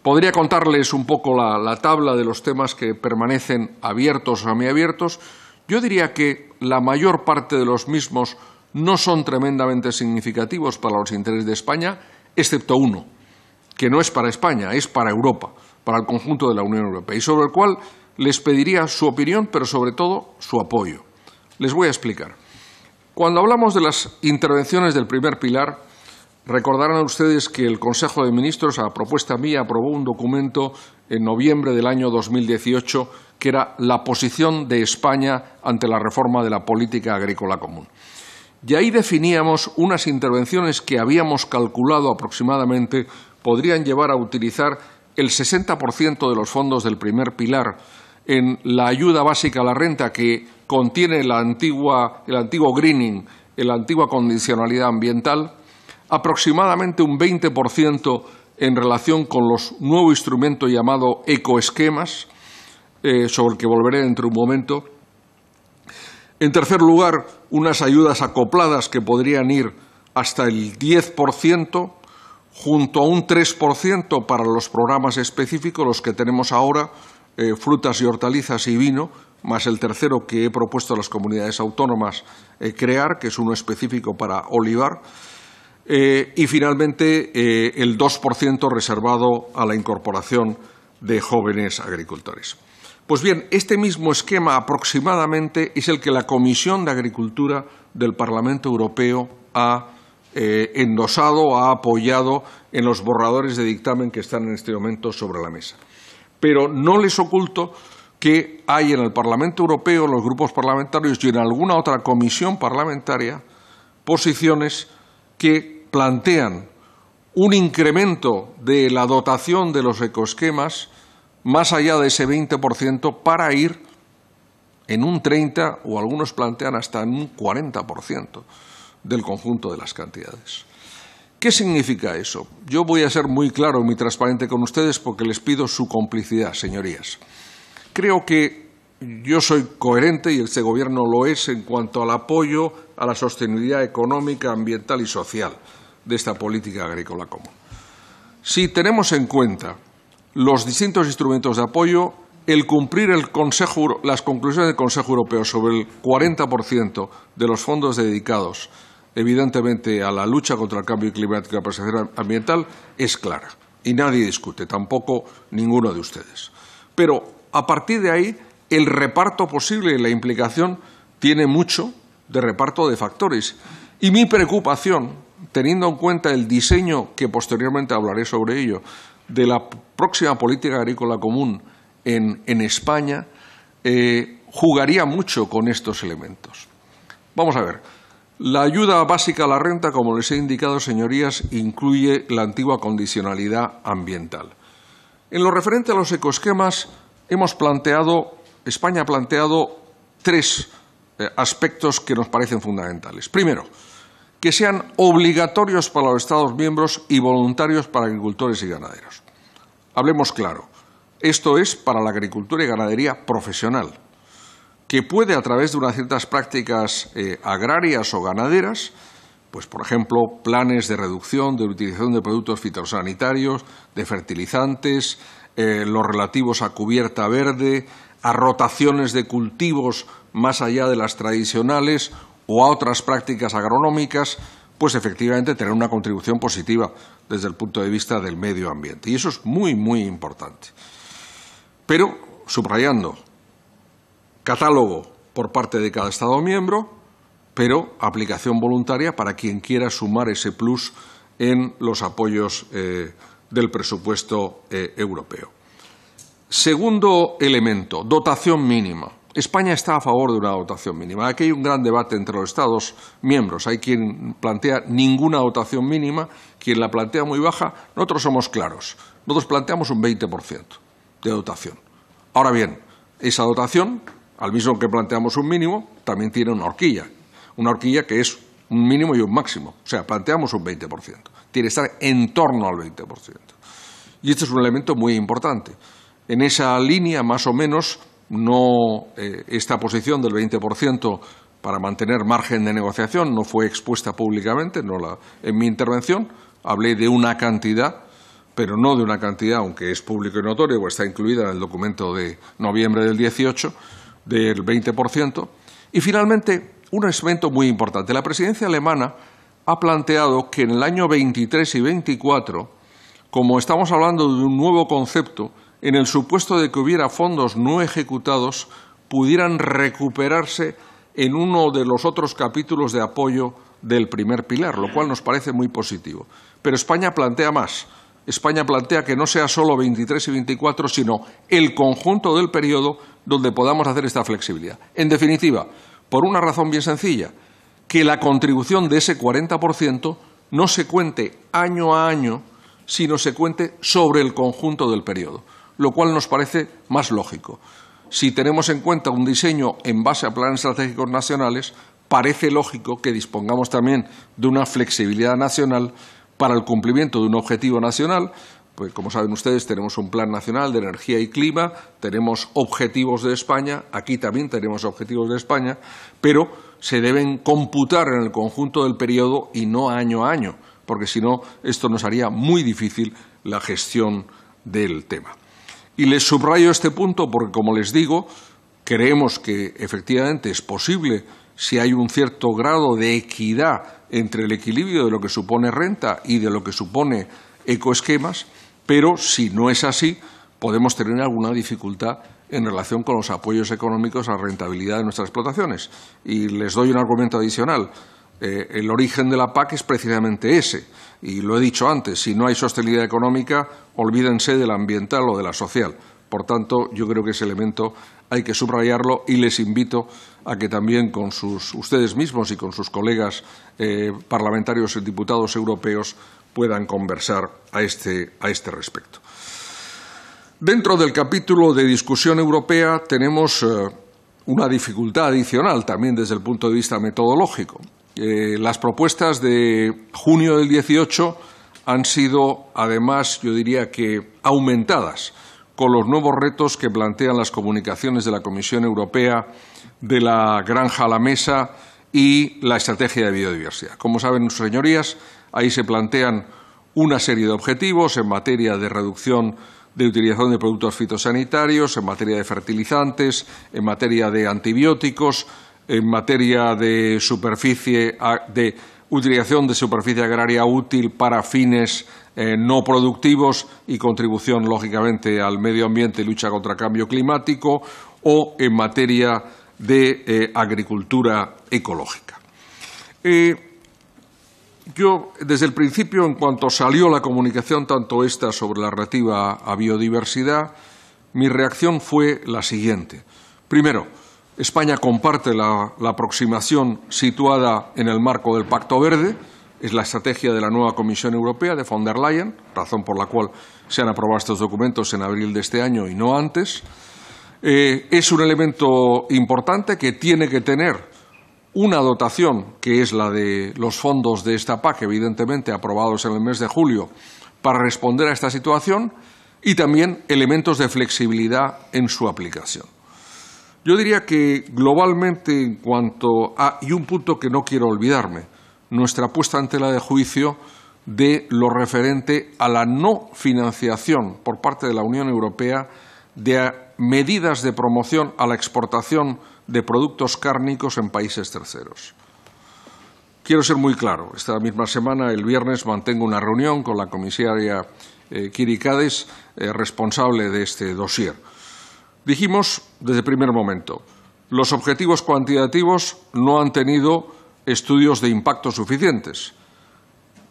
Podría contarles un poco la, tabla de los temas que permanecen abiertos o semiabiertos. Yo diría que la mayor parte de los mismos no son tremendamente significativos para los intereses de España, excepto uno, que no es para España, es para Europa, para el conjunto de la Unión Europea, y sobre el cual les pediría su opinión, pero sobre todo su apoyo. Les voy a explicar. Cuando hablamos de las intervenciones del primer pilar, recordarán ustedes que el Consejo de Ministros, a propuesta mía, aprobó un documento en noviembre del año 2018 que era la posición de España ante la reforma de la política agrícola común. Y ahí definíamos unas intervenciones que habíamos calculado aproximadamente podrían llevar a utilizar el 60% de los fondos del primer pilar en la ayuda básica a la renta que contiene el antiguo greening, la antigua condicionalidad ambiental, aproximadamente un 20% en relación con los nuevo instrumento llamado ecoesquemas, eh, sobre el que volveré dentro de un momento, en tercer lugar, unas ayudas acopladas que podrían ir hasta el 10%, junto a un 3% para los programas específicos, los que tenemos ahora, eh, frutas y hortalizas y vino, más el tercero que he propuesto a las comunidades autónomas eh, crear, que es uno específico para olivar, eh, y finalmente el 2% reservado a la incorporación de jóvenes agricultores. Pues bien, este mismo esquema aproximadamente es el que la Comisión de Agricultura del Parlamento Europeo ha eh, endosado, ha apoyado en los borradores de dictamen que están en este momento sobre la mesa. Pero no les oculto que hay en el Parlamento Europeo, en los grupos parlamentarios y en alguna otra comisión parlamentaria posiciones que plantean un incremento de la dotación de los ecoesquemas más allá de ese 20% para ir en un 30% o algunos plantean hasta en un 40% del conjunto de las cantidades. ¿Qué significa eso? Yo voy a ser muy claro y muy transparente con ustedes porque les pido su complicidad, señorías. Creo que yo soy coherente y este Gobierno lo es en cuanto al apoyo a la sostenibilidad económica, ambiental y social de esta política agrícola común. Si tenemos en cuenta los distintos instrumentos de apoyo, el cumplir el las conclusiones del Consejo Europeo sobre el 40% de los fondos dedicados, evidentemente, a la lucha contra el cambio climático y la preservación ambiental es clara. Y nadie discute, tampoco ninguno de ustedes. Pero a partir de ahí, el reparto posible y la implicación tiene mucho de reparto de factores. Y mi preocupación, teniendo en cuenta el diseño, que posteriormente hablaré sobre ello, de la próxima política agrícola común en, España eh, jugaría mucho con estos elementos. Vamos a ver. La ayuda básica a la renta, como les he indicado, señorías, incluye la antigua condicionalidad ambiental. En lo referente a los ecoesquemas, hemos planteado, España ha planteado tres eh, aspectos que nos parecen fundamentales. Primero, que sean obligatorios para los Estados miembros y voluntarios para agricultores y ganaderos. Hablemos claro, esto es para la agricultura y ganadería profesional, que puede a través de unas ciertas prácticas eh, agrarias o ganaderas, pues por ejemplo, planes de reducción de utilización de productos fitosanitarios, de fertilizantes, eh, los relativos a cubierta verde, a rotaciones de cultivos más allá de las tradicionales o a otras prácticas agronómicas, pues efectivamente tener una contribución positiva desde el punto de vista del medio ambiente. Y eso es muy, muy importante. Pero, subrayando, catálogo por parte de cada Estado miembro, pero aplicación voluntaria para quien quiera sumar ese plus en los apoyos eh, del presupuesto eh, europeo. Segundo elemento, dotación mínima. España está a favor de una dotación mínima. Aquí hay un gran debate entre los Estados miembros. Hay quien plantea ninguna dotación mínima, quien la plantea muy baja. Nosotros somos claros. Nosotros planteamos un 20% de dotación. Ahora bien, esa dotación, al mismo que planteamos un mínimo, también tiene una horquilla. Una horquilla que es un mínimo y un máximo. O sea, planteamos un 20%. Tiene que estar en torno al 20%. Y este es un elemento muy importante. En esa línea, más o menos, no eh, esta posición del 20% para mantener margen de negociación no fue expuesta públicamente, no la, en mi intervención hablé de una cantidad, pero no de una cantidad, aunque es público y notorio, o está incluida en el documento de noviembre del 18, del 20%. Y finalmente, un elemento muy importante. La presidencia alemana ha planteado que en el año 23 y 24, como estamos hablando de un nuevo concepto, en el supuesto de que hubiera fondos no ejecutados, pudieran recuperarse en uno de los otros capítulos de apoyo del primer pilar, lo cual nos parece muy positivo. Pero España plantea más. España plantea que no sea solo 23 y 24, sino el conjunto del periodo donde podamos hacer esta flexibilidad. En definitiva, por una razón bien sencilla, que la contribución de ese 40% no se cuente año a año, sino se cuente sobre el conjunto del periodo lo cual nos parece más lógico. Si tenemos en cuenta un diseño en base a planes estratégicos nacionales, parece lógico que dispongamos también de una flexibilidad nacional para el cumplimiento de un objetivo nacional, pues como saben ustedes, tenemos un Plan Nacional de Energía y Clima, tenemos objetivos de España, aquí también tenemos objetivos de España, pero se deben computar en el conjunto del periodo y no año a año, porque si no, esto nos haría muy difícil la gestión del tema. Y les subrayo este punto porque, como les digo, creemos que efectivamente es posible si hay un cierto grado de equidad entre el equilibrio de lo que supone renta y de lo que supone ecoesquemas, pero si no es así, podemos tener alguna dificultad en relación con los apoyos económicos a la rentabilidad de nuestras explotaciones. Y les doy un argumento adicional. Eh, el origen de la PAC es precisamente ese. Y lo he dicho antes, si no hay sostenibilidad económica, olvídense de la ambiental o de la social. Por tanto, yo creo que ese elemento hay que subrayarlo y les invito a que también con ustedes mismos y con sus colegas eh, parlamentarios y diputados europeos puedan conversar este, a este, respecto. Dentro del capítulo de discusión europea tenemos eh, una dificultad adicional también desde el punto de vista metodológico. Eh, las propuestas de junio del 18 han sido, además, yo diría que aumentadas con los nuevos retos que plantean las comunicaciones de la Comisión Europea, de la Granja a la Mesa y la Estrategia de Biodiversidad. Como saben sus señorías, ahí se plantean una serie de objetivos en materia de reducción de utilización de productos fitosanitarios, en materia de fertilizantes, en materia de antibióticos, en materia de superficie, de utilización de superficie agraria útil para fines eh, no productivos y contribución, lógicamente, al medio ambiente y lucha contra el cambio climático, o en materia de eh, agricultura ecológica. Eh, yo, desde el principio, en cuanto salió la comunicación, tanto esta sobre la relativa a biodiversidad, mi reacción fue la siguiente. Primero, España comparte la, aproximación situada en el marco del Pacto Verde, es la estrategia de la nueva Comisión Europea de von der Leyen, razón por la cual se han aprobado estos documentos en abril de este año y no antes. Eh, es un elemento importante que tiene que tener una dotación, que es la de los fondos de esta PAC, evidentemente aprobados en el mes de julio, para responder a esta situación, y también elementos de flexibilidad en su aplicación. Yo diría que globalmente, en cuanto a, y un punto que no quiero olvidarme, nuestra puesta en tela de juicio de lo referente a la no financiación por parte de la Unión Europea de medidas de promoción a la exportación de productos cárnicos en países terceros. Quiero ser muy claro. Esta misma semana, el viernes, mantengo una reunión con la comisaria eh, Kiri eh, responsable de este dossier. Dijimos desde el primer momento, los objetivos cuantitativos no han tenido estudios de impacto suficientes.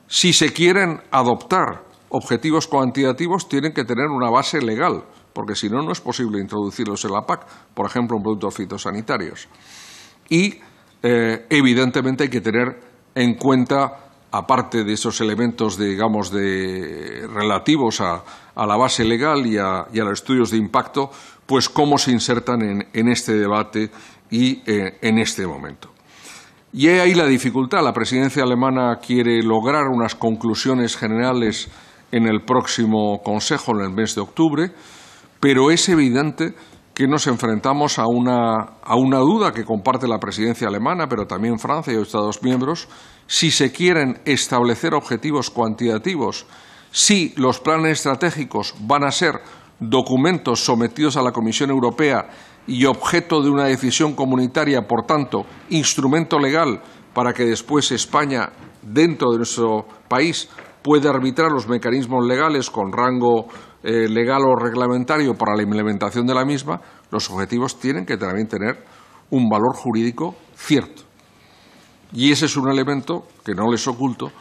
Si se quieren adoptar objetivos cuantitativos, tienen que tener una base legal, porque si no, no es posible introducirlos en la PAC, por ejemplo, en productos fitosanitarios. Y, eh, evidentemente, hay que tener en cuenta, aparte de esos elementos, digamos, de, relativos a, la base legal y a los estudios de impacto, pues cómo se insertan en, este debate y eh, en este momento. Y hay ahí la dificultad. La presidencia alemana quiere lograr unas conclusiones generales en el próximo Consejo, en el mes de octubre, pero es evidente que nos enfrentamos a una, a una duda que comparte la presidencia alemana, pero también Francia y los Estados miembros, si se quieren establecer objetivos cuantitativos, si los planes estratégicos van a ser documentos sometidos a la Comisión Europea y objeto de una decisión comunitaria, por tanto, instrumento legal para que después España, dentro de nuestro país, pueda arbitrar los mecanismos legales con rango eh, legal o reglamentario para la implementación de la misma, los objetivos tienen que también tener un valor jurídico cierto. Y ese es un elemento que no les oculto,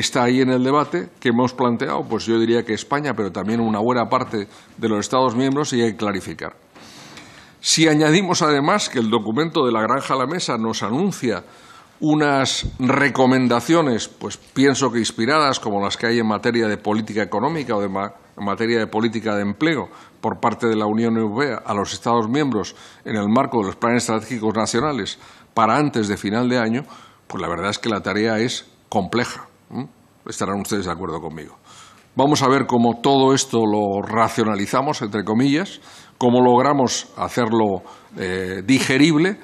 está ahí en el debate que hemos planteado, pues yo diría que España, pero también una buena parte de los Estados miembros, y hay que clarificar. Si añadimos además que el documento de la Granja a la Mesa nos anuncia unas recomendaciones, pues pienso que inspiradas, como las que hay en materia de política económica o en materia de política de empleo por parte de la Unión Europea a los Estados miembros en el marco de los planes estratégicos nacionales para antes de final de año, pues la verdad es que la tarea es compleja. ¿Mm? Estarán ustedes de acuerdo conmigo. Vamos a ver cómo todo esto lo racionalizamos, entre comillas, cómo logramos hacerlo eh, digerible,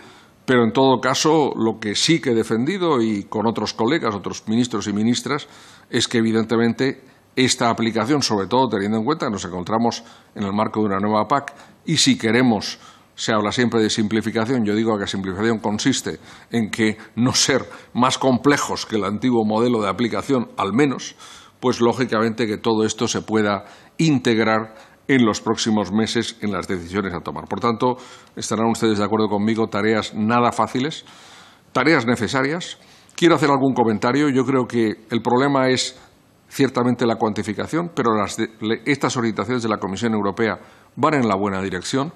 pero en todo caso lo que sí que he defendido y con otros colegas, otros ministros y ministras, es que evidentemente esta aplicación, sobre todo teniendo en cuenta que nos encontramos en el marco de una nueva PAC y si queremos se habla siempre de simplificación. Yo digo que la simplificación consiste en que no ser más complejos que el antiguo modelo de aplicación, al menos, pues lógicamente que todo esto se pueda integrar en los próximos meses en las decisiones a tomar. Por tanto, estarán ustedes de acuerdo conmigo, tareas nada fáciles, tareas necesarias. Quiero hacer algún comentario. Yo creo que el problema es ciertamente la cuantificación, pero estas orientaciones de la Comisión Europea van en la buena dirección.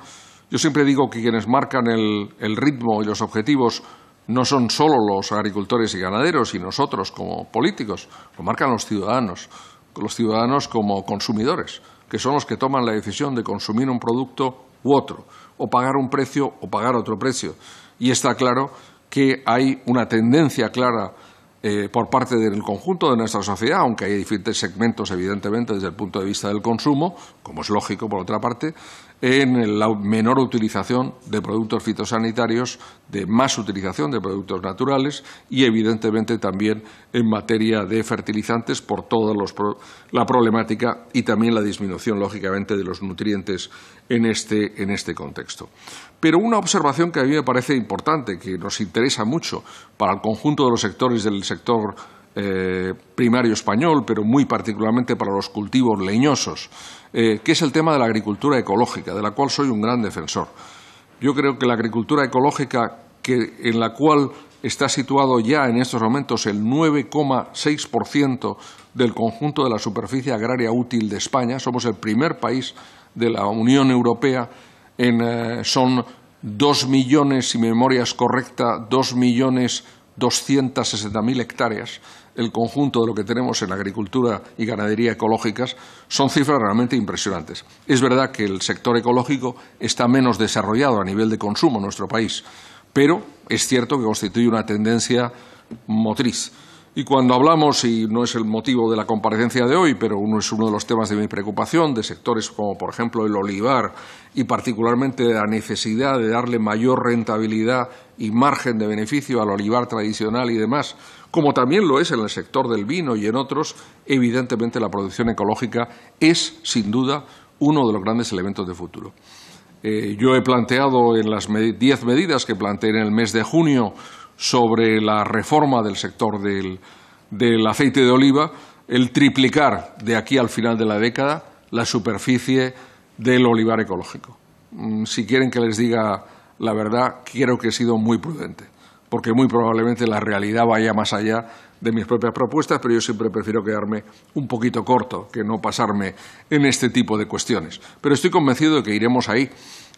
Yo siempre digo que quienes marcan el, ritmo y los objetivos no son solo los agricultores y ganaderos y nosotros como políticos, lo marcan los ciudadanos, los ciudadanos como consumidores, que son los que toman la decisión de consumir un producto u otro, o pagar un precio o pagar otro precio. Y está claro que hay una tendencia clara eh, por parte del conjunto de nuestra sociedad, aunque hay diferentes segmentos, evidentemente, desde el punto de vista del consumo, como es lógico, por otra parte, en la menor utilización de productos fitosanitarios, de más utilización de productos naturales y, evidentemente, también en materia de fertilizantes por toda la problemática y también la disminución, lógicamente, de los nutrientes este, en este, contexto. Pero una observación que a mí me parece importante, que nos interesa mucho para el conjunto de los sectores del sector eh, primario español, pero muy particularmente para los cultivos leñosos eh, que es el tema de la agricultura ecológica, de la cual soy un gran defensor. Yo creo que la agricultura ecológica, que, en la cual está situado ya en estos momentos el 9,6% del conjunto de la superficie agraria útil de España, somos el primer país de la Unión Europea eh, son dos millones, si mi memoria es correcta, dos millones doscientos sesenta mil hectáreas el conjunto de lo que tenemos en agricultura y ganadería ecológicas, son cifras realmente impresionantes. Es verdad que el sector ecológico está menos desarrollado a nivel de consumo en nuestro país, pero es cierto que constituye una tendencia motriz. Y cuando hablamos, y no es el motivo de la comparecencia de hoy, pero uno es uno de los temas de mi preocupación, de sectores como, por ejemplo, el olivar y particularmente de la necesidad de darle mayor rentabilidad y margen de beneficio al olivar tradicional y demás, como también lo es en el sector del vino y en otros, evidentemente la producción ecológica es, sin duda, uno de los grandes elementos de futuro. Eh, yo he planteado en las diez medidas que planteé en el mes de junio sobre la reforma del sector del, del aceite de oliva, el triplicar de aquí al final de la década la superficie del olivar ecológico. Mm, si quieren que les diga la verdad, quiero que he sido muy prudente porque muy probablemente la realidad vaya más allá de mis propias propuestas, pero yo siempre prefiero quedarme un poquito corto que no pasarme en este tipo de cuestiones. Pero estoy convencido de que iremos ahí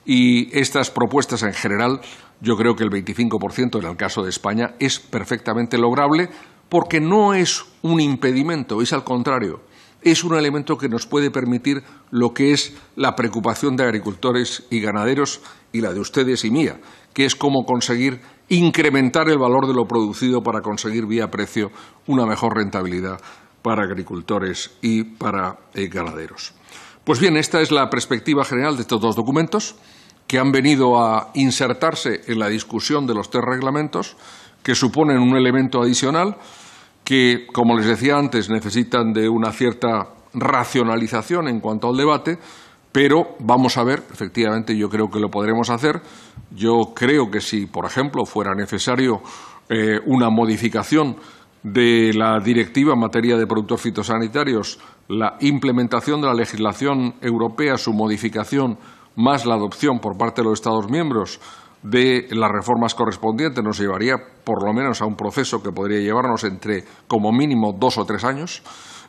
y estas propuestas en general, yo creo que el 25% en el caso de España es perfectamente lograble porque no es un impedimento, es al contrario, es un elemento que nos puede permitir lo que es la preocupación de agricultores y ganaderos y la de ustedes y mía, que es cómo conseguir incrementar el valor de lo producido para conseguir vía precio una mejor rentabilidad para agricultores y para eh, ganaderos. Pues bien, esta es la perspectiva general de estos dos documentos que han venido a insertarse en la discusión de los tres reglamentos, que suponen un elemento adicional que, como les decía antes, necesitan de una cierta racionalización en cuanto al debate, pero vamos a ver, efectivamente yo creo que lo podremos hacer. Yo creo que si, por ejemplo, fuera necesario eh, una modificación de la directiva en materia de productos fitosanitarios, la implementación de la legislación europea, su modificación, más la adopción por parte de los Estados miembros de las reformas correspondientes nos llevaría por lo menos a un proceso que podría llevarnos entre como mínimo dos o tres años.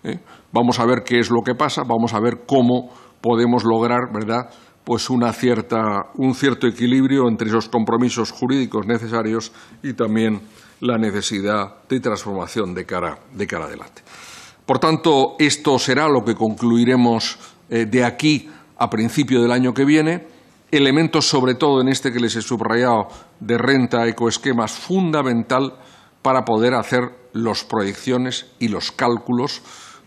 ¿eh? Vamos a ver qué es lo que pasa, vamos a ver cómo podemos lograr, ¿verdad?, pues un cierto equilibrio entre esos compromisos jurídicos necesarios y también la necesidad de transformación de cara, adelante. Por tanto, esto será lo que concluiremos eh, de aquí a principio del año que viene. Elementos, sobre todo en este que les he subrayado, de renta ecoesquemas fundamental para poder hacer las proyecciones y los cálculos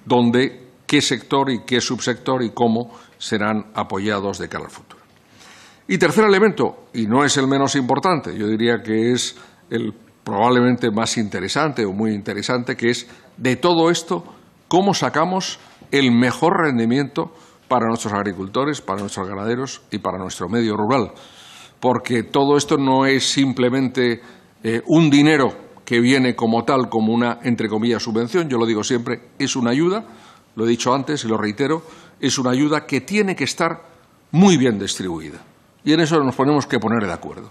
donde qué sector y qué subsector y cómo serán apoyados de cara al futuro. Y tercer elemento, y no es el menos importante, yo diría que es el probablemente más interesante o muy interesante, que es de todo esto, cómo sacamos el mejor rendimiento para nuestros agricultores, para nuestros ganaderos y para nuestro medio rural. Porque todo esto no es simplemente eh, un dinero que viene como tal, como una, entre comillas, subvención, yo lo digo siempre, es una ayuda, lo he dicho antes y lo reitero, es una ayuda que tiene que estar muy bien distribuida. Y en eso nos ponemos que poner de acuerdo.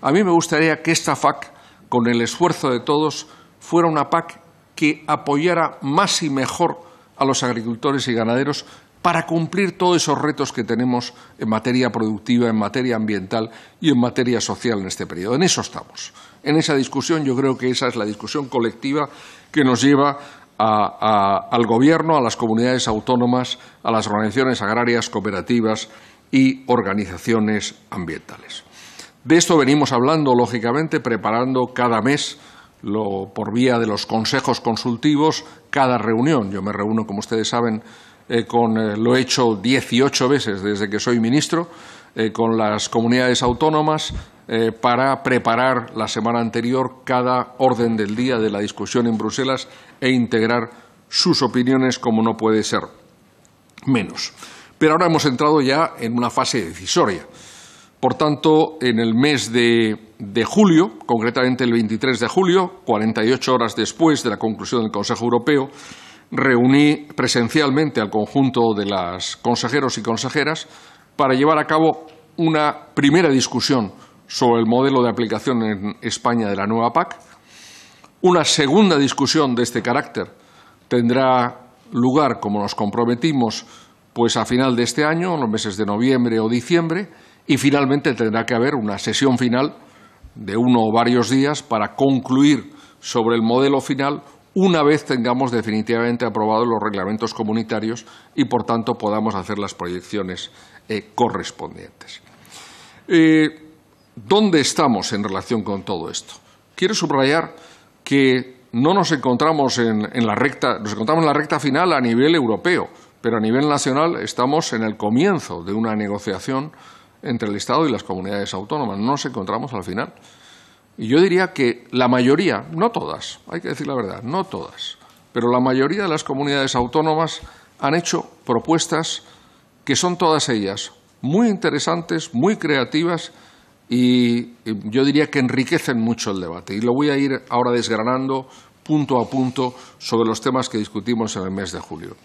A mí me gustaría que esta FAC, con el esfuerzo de todos, fuera una PAC que apoyara más y mejor a los agricultores y ganaderos para cumplir todos esos retos que tenemos en materia productiva, en materia ambiental y en materia social en este periodo. En eso estamos. En esa discusión yo creo que esa es la discusión colectiva que nos lleva al Gobierno, a las comunidades autónomas, a las organizaciones agrarias, cooperativas y organizaciones ambientales. De esto venimos hablando, lógicamente, preparando cada mes por vía de los consejos consultivos cada reunión. Yo me reúno, como ustedes saben, eh, eh, lo he hecho 18 veces desde que soy ministro, eh, con las comunidades autónomas para preparar la semana anterior cada orden del día de la discusión en Bruselas e integrar sus opiniones como no puede ser menos. Pero ahora hemos entrado ya en una fase decisoria. Por tanto, en el mes de, julio, concretamente el 23 de julio, 48 horas después de la conclusión del Consejo Europeo, reuní presencialmente al conjunto de los consejeros y consejeras para llevar a cabo una primera discusión sobre el modelo de aplicación en España de la nueva PAC, una segunda discusión de este carácter tendrá lugar, como nos comprometimos, pues a final de este año, en los meses de noviembre o diciembre, y finalmente tendrá que haber una sesión final de uno o varios días para concluir sobre el modelo final una vez tengamos definitivamente aprobados los reglamentos comunitarios y, por tanto, podamos hacer las proyecciones eh, correspondientes. Eh, ¿Dónde estamos en relación con todo esto? Quiero subrayar que no nos encontramos en, la recta, nos encontramos en la recta final a nivel europeo, pero a nivel nacional estamos en el comienzo de una negociación entre el Estado y las comunidades autónomas. No nos encontramos al final. Y yo diría que la mayoría, no todas, hay que decir la verdad, no todas, pero la mayoría de las comunidades autónomas han hecho propuestas que son todas ellas muy interesantes, muy creativas y yo diría que enriquecen mucho el debate. Y lo voy a ir ahora desgranando punto a punto sobre los temas que discutimos en el mes de julio.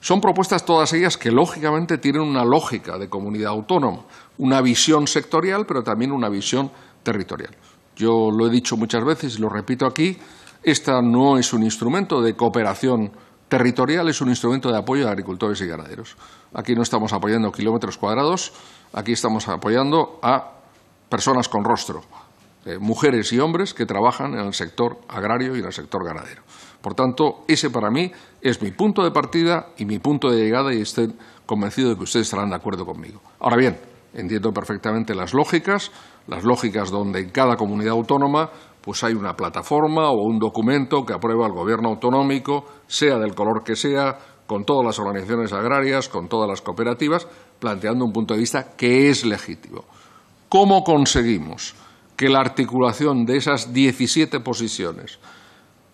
Son propuestas todas ellas que lógicamente tienen una lógica de comunidad autónoma, una visión sectorial, pero también una visión territorial. Yo lo he dicho muchas veces y lo repito aquí, esta no es un instrumento de cooperación territorial, es un instrumento de apoyo a agricultores y ganaderos. Aquí no estamos apoyando kilómetros cuadrados, aquí estamos apoyando a personas con rostro, eh, mujeres y hombres que trabajan en el sector agrario y en el sector ganadero. Por tanto, ese para mí es mi punto de partida y mi punto de llegada y estoy convencido de que ustedes estarán de acuerdo conmigo. Ahora bien, entiendo perfectamente las lógicas, las lógicas donde en cada comunidad autónoma pues hay una plataforma o un documento que aprueba el gobierno autonómico, sea del color que sea, con todas las organizaciones agrarias, con todas las cooperativas, planteando un punto de vista que es legítimo. ¿Cómo conseguimos que la articulación de esas 17 posiciones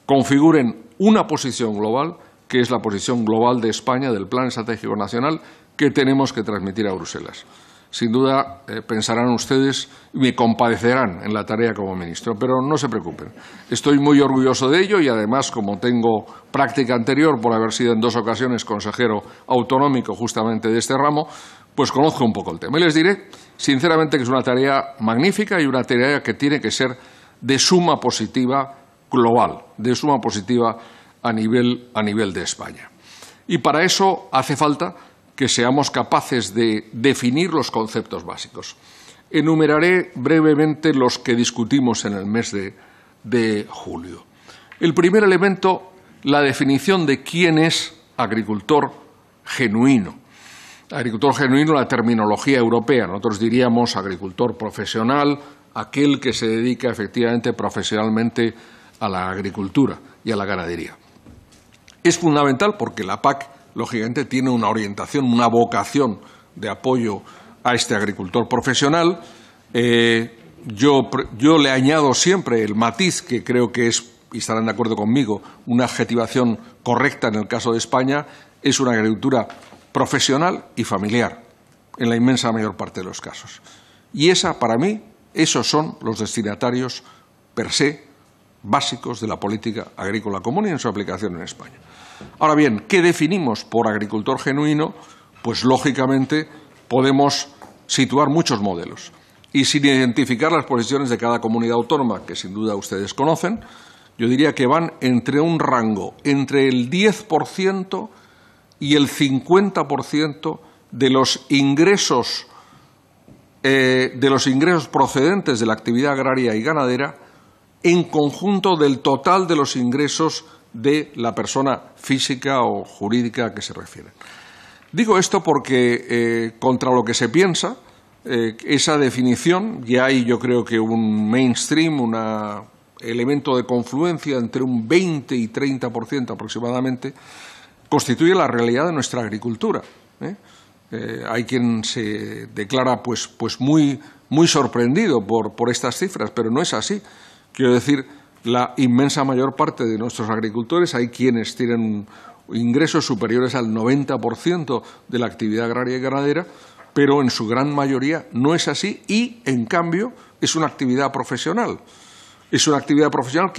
configuren una posición global, que es la posición global de España del Plan Estratégico Nacional, que tenemos que transmitir a Bruselas? Sin duda eh, pensarán ustedes y me compadecerán en la tarea como ministro, pero no se preocupen. Estoy muy orgulloso de ello y además, como tengo práctica anterior por haber sido en dos ocasiones consejero autonómico justamente de este ramo, pues conozco un poco el tema. Y les diré Sinceramente que es una tarea magnífica y una tarea que tiene que ser de suma positiva global, de suma positiva a nivel, de España. Y para eso hace falta que seamos capaces de definir los conceptos básicos. Enumeraré brevemente los que discutimos en el mes de julio. El primer elemento, la definición de quién es agricultor genuino. Agricultor genuino, la terminología europea. Nosotros diríamos agricultor profesional, aquel que se dedica efectivamente profesionalmente a la agricultura y a la ganadería. Es fundamental porque la PAC, lógicamente, tiene una orientación, una vocación de apoyo a este agricultor profesional. Eh, yo, yo, le añado siempre el matiz, que creo que es, y estarán de acuerdo conmigo, una adjetivación correcta en el caso de España, es una agricultura profesional y familiar, en la inmensa mayor parte de los casos. Y esa, para mí, esos son los destinatarios per se básicos de la política agrícola común y en su aplicación en España. Ahora bien, ¿qué definimos por agricultor genuino? Pues lógicamente podemos situar muchos modelos. Y sin identificar las posiciones de cada comunidad autónoma, que sin duda ustedes conocen, yo diría que van entre un rango entre el 10% y el 50% de los ingresos eh, de los ingresos procedentes de la actividad agraria y ganadera en conjunto del total de los ingresos de la persona física o jurídica a que se refiere. Digo esto porque, eh, contra lo que se piensa, eh, esa definición, ya hay yo creo que un mainstream, un elemento de confluencia entre un 20 y 30% aproximadamente constituye la realidad de nuestra agricultura. ¿eh? Eh, hay quien se declara pues, pues muy, muy sorprendido por, por estas cifras, pero no es así. Quiero decir, la inmensa mayor parte de nuestros agricultores, hay quienes tienen ingresos superiores al 90% de la actividad agraria y ganadera, pero en su gran mayoría no es así y, en cambio, es una actividad profesional. Es una actividad profesional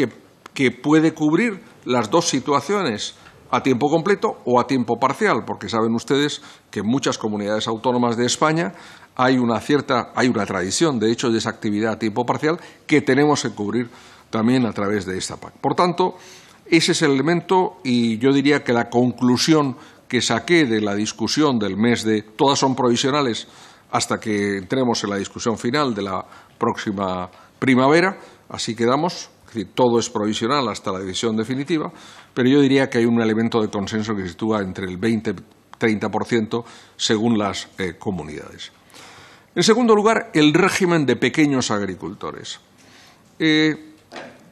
que puede cubrir las dos situaciones, a tiempo completo o a tiempo parcial, porque saben ustedes que en muchas comunidades autónomas de España hay una cierta, hay una tradición, de hecho, de esa actividad a tiempo parcial que tenemos que cubrir también a través de esta PAC. Por tanto, ese es el elemento y yo diría que la conclusión que saqué de la discusión del mes de todas son provisionales hasta que entremos en la discusión final de la próxima primavera, así quedamos, es decir, todo es provisional hasta la decisión definitiva, pero yo diría que hay un elemento de consenso que se sitúa entre el 20-30% según las eh, comunidades. En segundo lugar, el régimen de pequeños agricultores. Eh,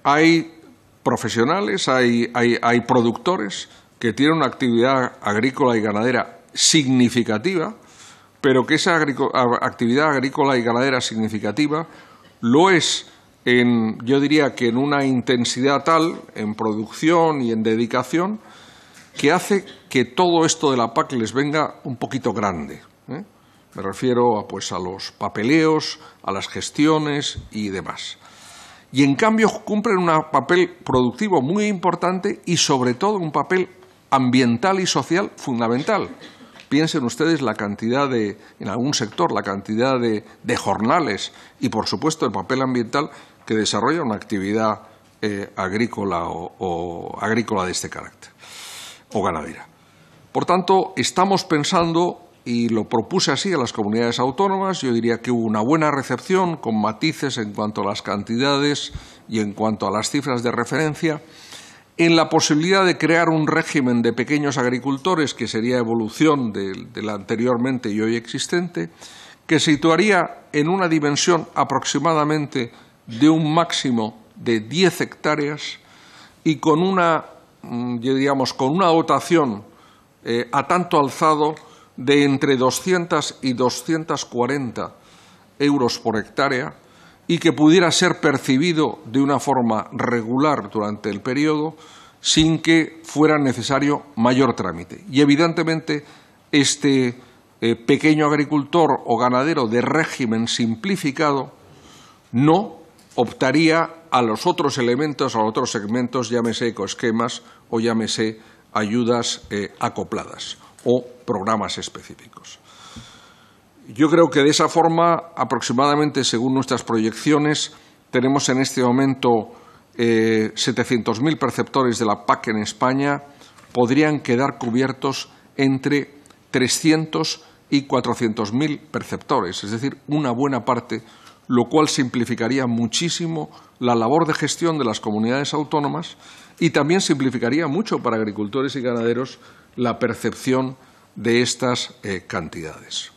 hay profesionales, hay productores que tienen una actividad agrícola y ganadera significativa, pero que esa actividad agrícola y ganadera significativa lo es yo diría que en una intensidad tal, en producción y en dedicación, que hace que todo esto de la PAC les venga un poquito grande. ¿eh? Me refiero a, pues, a los papeleos, a las gestiones y demás. Y en cambio cumplen un papel productivo muy importante y sobre todo un papel ambiental y social fundamental. Piensen ustedes la cantidad de, en algún sector, la cantidad de jornales y por supuesto el papel ambiental que desarrolla una actividad eh, agrícola o, agrícola de este carácter, o ganadera. Por tanto, estamos pensando y lo propuse así a las comunidades autónomas. Yo diría que hubo una buena recepción con matices en cuanto a las cantidades y en cuanto a las cifras de referencia, en la posibilidad de crear un régimen de pequeños agricultores que sería evolución del, del anteriormente y hoy existente, que situaría en una dimensión aproximadamente de un máximo de 10 hectáreas y con una, mm, digamos, con una dotación eh, a tanto alzado de entre 200 y 240 euros por hectárea y que pudiera ser percibido de una forma regular durante el periodo sin que fuera necesario mayor trámite. Y evidentemente este eh, pequeño agricultor o ganadero de régimen simplificado no optaría a los otros elementos, a los otros segmentos, llámese ecoesquemas o llámese ayudas eh, acopladas o programas específicos. Yo creo que de esa forma, aproximadamente según nuestras proyecciones, tenemos en este momento 700.000 eh, perceptores de la PAC en España, podrían quedar cubiertos entre 300 y 400.000 perceptores, es decir, una buena parte lo cual simplificaría muchísimo la labor de gestión de las comunidades autónomas y también simplificaría mucho para agricultores y ganaderos la percepción de estas eh, cantidades.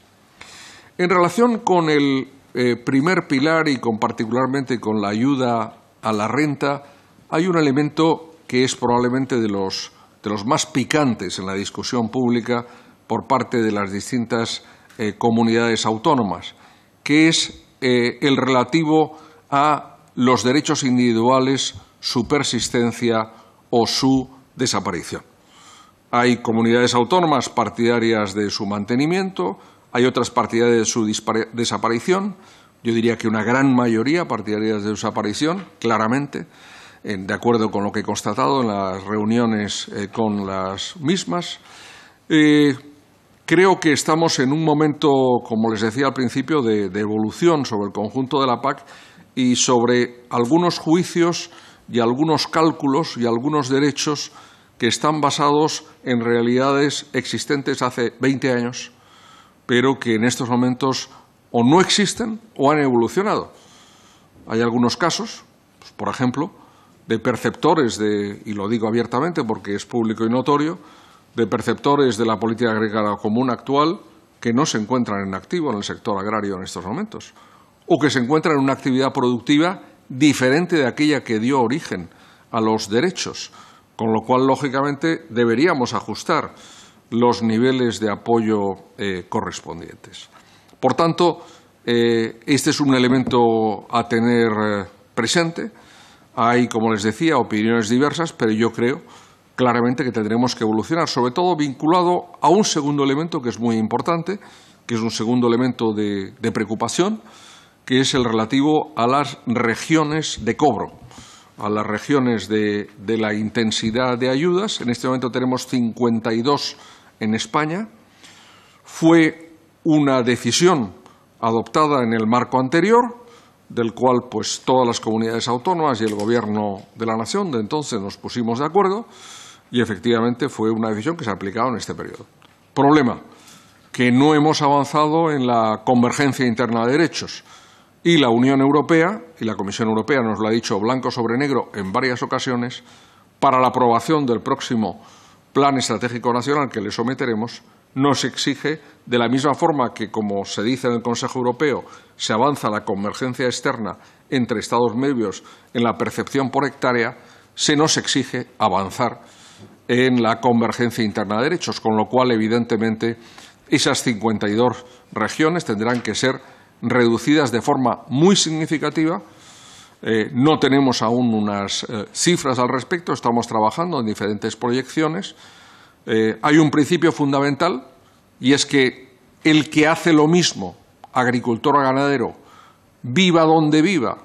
En relación con el eh, primer pilar y con particularmente con la ayuda a la renta, hay un elemento que es probablemente de los, de los más picantes en la discusión pública por parte de las distintas eh, comunidades autónomas, que es eh, el relativo a los derechos individuales, su persistencia o su desaparición. Hay comunidades autónomas partidarias de su mantenimiento, hay otras partidarias de su desaparición, yo diría que una gran mayoría partidarias de su desaparición, claramente, de acuerdo con lo que he constatado en las reuniones eh, con las mismas. Eh, Creo que estamos en un momento, como les decía al principio, de, evolución sobre el conjunto de la PAC y sobre algunos juicios y algunos cálculos y algunos derechos que están basados en realidades existentes hace 20 años, pero que en estos momentos o no existen o han evolucionado. Hay algunos casos, pues, por ejemplo, de perceptores de, y lo digo abiertamente porque es público y notorio, de perceptores de la política agrícola común actual que no se encuentran en activo en el sector agrario en estos momentos o que se encuentran en una actividad productiva diferente de aquella que dio origen a los derechos, con lo cual, lógicamente, deberíamos ajustar los niveles de apoyo eh, correspondientes. Por tanto, eh, este es un elemento a tener eh, presente. Hay, como les decía, opiniones diversas, pero yo creo claramente que tendremos que evolucionar, sobre todo vinculado a un segundo elemento que es muy importante, que es un segundo elemento de, preocupación, que es el relativo a las regiones de cobro, a las regiones de, de la intensidad de ayudas. En este momento tenemos 52 en España. Fue una decisión adoptada en el marco anterior, del cual pues, todas las comunidades autónomas y el Gobierno de la Nación de entonces nos pusimos de acuerdo y efectivamente fue una decisión que se ha aplicado en este periodo. Problema, que no hemos avanzado en la convergencia interna de derechos y la Unión Europea, y la Comisión Europea nos lo ha dicho blanco sobre negro en varias ocasiones, para la aprobación del próximo Plan Estratégico Nacional que le someteremos, nos exige, de la misma forma que, como se dice en el Consejo Europeo, se avanza la convergencia externa entre Estados miembros en la percepción por hectárea, se nos exige avanzar en la convergencia interna de derechos, con lo cual, evidentemente, esas 52 regiones tendrán que ser reducidas de forma muy significativa. Eh, no tenemos aún unas eh, cifras al respecto, estamos trabajando en diferentes proyecciones. Eh, hay un principio fundamental y es que el que hace lo mismo, agricultor o ganadero, viva donde viva,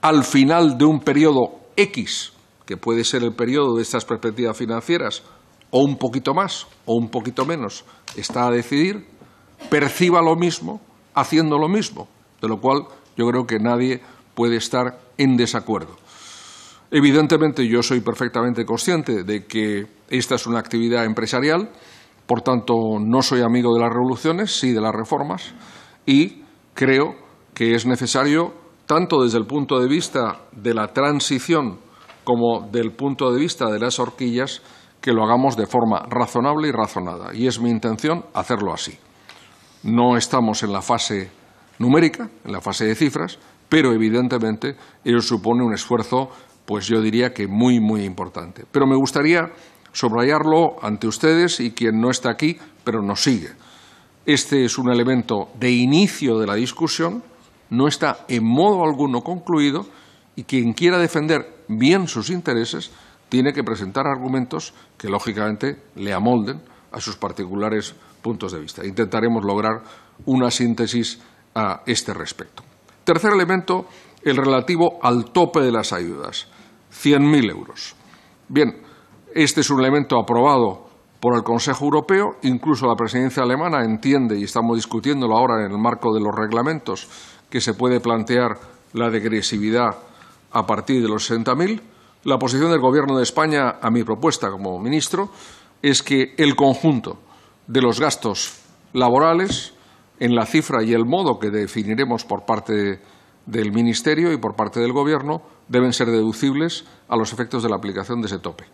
al final de un periodo X que puede ser el periodo de estas perspectivas financieras, o un poquito más o un poquito menos, está a decidir, perciba lo mismo haciendo lo mismo, de lo cual yo creo que nadie puede estar en desacuerdo. Evidentemente, yo soy perfectamente consciente de que esta es una actividad empresarial, por tanto, no soy amigo de las revoluciones, sí de las reformas, y creo que es necesario, tanto desde el punto de vista de la transición como del punto de vista de las horquillas, que lo hagamos de forma razonable y razonada. Y es mi intención hacerlo así. No estamos en la fase numérica, en la fase de cifras, pero evidentemente ello supone un esfuerzo, pues yo diría que muy, muy importante. Pero me gustaría subrayarlo ante ustedes y quien no está aquí, pero nos sigue. Este es un elemento de inicio de la discusión, no está en modo alguno concluido y quien quiera defender bien sus intereses, tiene que presentar argumentos que, lógicamente, le amolden a sus particulares puntos de vista. Intentaremos lograr una síntesis a este respecto. Tercer elemento, el relativo al tope de las ayudas, 100.000 euros. Bien, este es un elemento aprobado por el Consejo Europeo, incluso la presidencia alemana entiende, y estamos discutiéndolo ahora en el marco de los reglamentos, que se puede plantear la degresividad a partir de los 60.000. La posición del Gobierno de España, a mi propuesta como ministro, es que el conjunto de los gastos laborales, en la cifra y el modo que definiremos por parte del Ministerio y por parte del Gobierno, deben ser deducibles a los efectos de la aplicación de ese tope.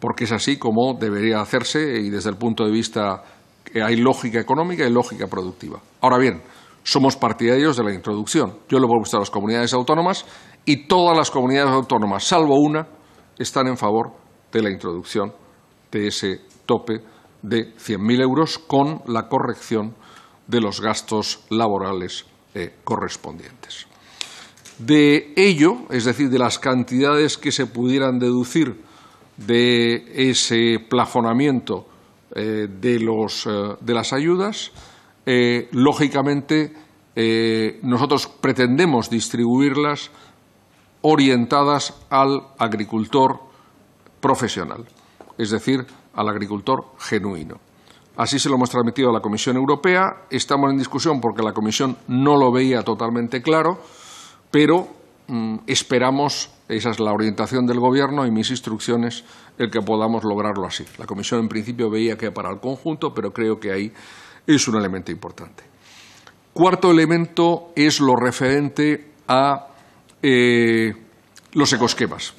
Porque es así como debería hacerse y desde el punto de vista que hay lógica económica y lógica productiva. Ahora bien, somos partidarios de la introducción. Yo lo a gustar a las comunidades autónomas y todas las comunidades autónomas, salvo una, están en favor de la introducción de ese tope de 100.000 euros con la corrección de los gastos laborales eh, correspondientes. De ello, es decir, de las cantidades que se pudieran deducir de ese plafonamiento eh, eh, de, las ayudas, lógicamente nosotros pretendemos distribuirlas orientadas al agricultor profesional, es decir, al agricultor genuino. Así se lo hemos transmitido a la Comisión Europea. Estamos en discusión porque la Comisión no lo veía totalmente claro, pero mm, esperamos, esa es la orientación del Gobierno y mis instrucciones, el que podamos lograrlo así. La Comisión en principio veía que para el conjunto, pero creo que ahí es un elemento importante. Cuarto elemento es lo referente a eh, los ecosquemas.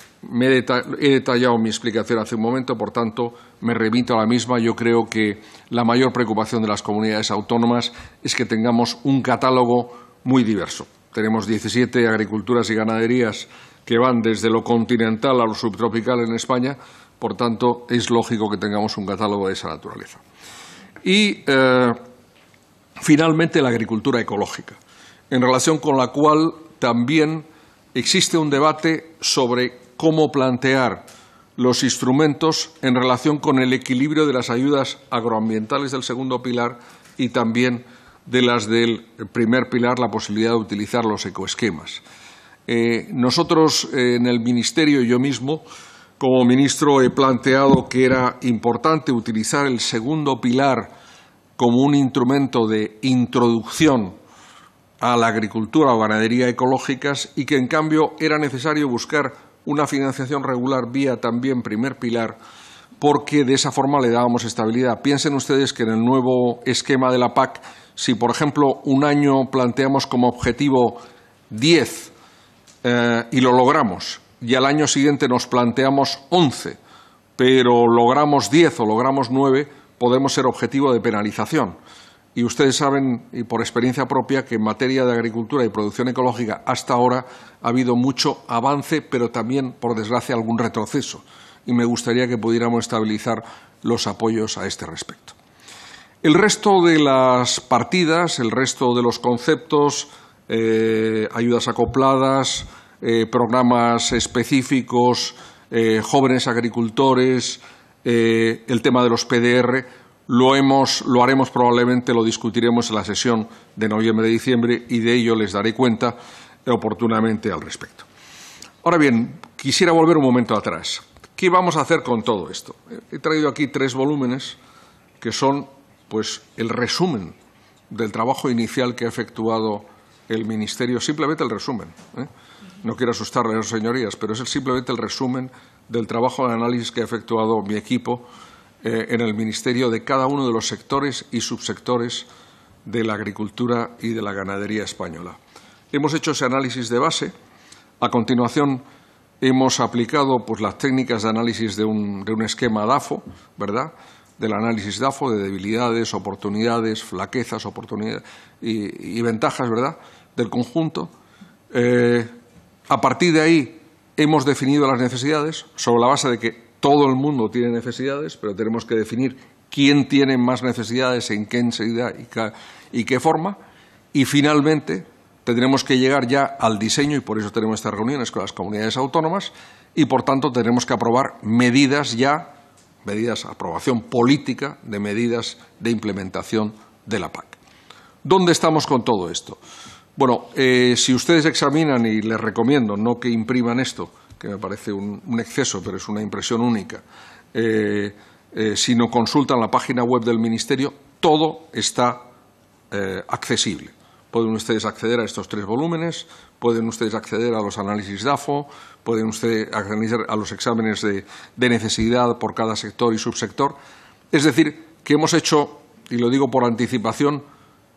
he, detallado mi explicación hace un momento, por tanto, me remito a la misma. Yo creo que la mayor preocupación de las comunidades autónomas es que tengamos un catálogo muy diverso. Tenemos 17 agriculturas y ganaderías que van desde lo continental a lo subtropical en España, por tanto, es lógico que tengamos un catálogo de esa naturaleza. Y, eh, finalmente, la agricultura ecológica, en relación con la cual también existe un debate sobre cómo plantear los instrumentos en relación con el equilibrio de las ayudas agroambientales del segundo pilar y también de las del primer pilar, la posibilidad de utilizar los ecoesquemas. Eh, nosotros eh, en el Ministerio, yo mismo, como ministro, he planteado que era importante utilizar el segundo pilar como un instrumento de introducción a la agricultura o ganadería ecológicas y que en cambio era necesario buscar una financiación regular vía también primer pilar porque de esa forma le dábamos estabilidad. Piensen ustedes que en el nuevo esquema de la PAC, si por ejemplo un año planteamos como objetivo 10 eh, y lo logramos, y al año siguiente nos planteamos 11, pero logramos 10 o logramos 9, podemos ser objetivo de penalización. Y ustedes saben, y por experiencia propia, que en materia de agricultura y producción ecológica hasta ahora ha habido mucho avance, pero también, por desgracia, algún retroceso. Y me gustaría que pudiéramos estabilizar los apoyos a este respecto. El resto de las partidas, el resto de los conceptos, eh, ayudas acopladas, eh, programas específicos, eh, jóvenes agricultores, el tema de los PDR, lo, hemos, lo haremos probablemente, lo discutiremos en la sesión de noviembre-diciembre y de ello les daré cuenta oportunamente al respecto. Ahora bien, quisiera volver un momento atrás. ¿Qué vamos a hacer con todo esto? He traído aquí tres volúmenes que son pues, el resumen del trabajo inicial que ha efectuado el Ministerio, simplemente el resumen. ¿eh? No quiero asustarles, señorías, pero es simplemente el resumen del trabajo de análisis que ha efectuado mi equipo eh, en el Ministerio de cada uno de los sectores y subsectores de la agricultura y de la ganadería española. Hemos hecho ese análisis de base. A continuación, hemos aplicado pues, las técnicas de análisis de un, de un esquema DAFO, ¿verdad?, del análisis DAFO, de debilidades, oportunidades, flaquezas, oportunidades y, ventajas, ¿verdad?, del conjunto. Eh, a partir de ahí hemos definido las necesidades sobre la base de que todo el mundo tiene necesidades, pero tenemos que definir quién tiene más necesidades, en qué necesidad y qué, forma. Y finalmente tendremos que llegar ya al diseño, y por eso tenemos estas reuniones con las comunidades autónomas, y por tanto tenemos que aprobar medidas ya, medidas, aprobación política de medidas de implementación de la PAC. ¿Dónde estamos con todo esto? Bueno, eh, si ustedes examinan, y les recomiendo no que impriman esto, que me parece un, exceso, pero es una impresión única. Eh, eh, si no consultan la página web del Ministerio, todo está eh, accesible. Pueden ustedes acceder a estos tres volúmenes, pueden ustedes acceder a los análisis DAFO, pueden ustedes acceder a los exámenes de, de necesidad por cada sector y subsector. Es decir, que hemos hecho, y lo digo por anticipación,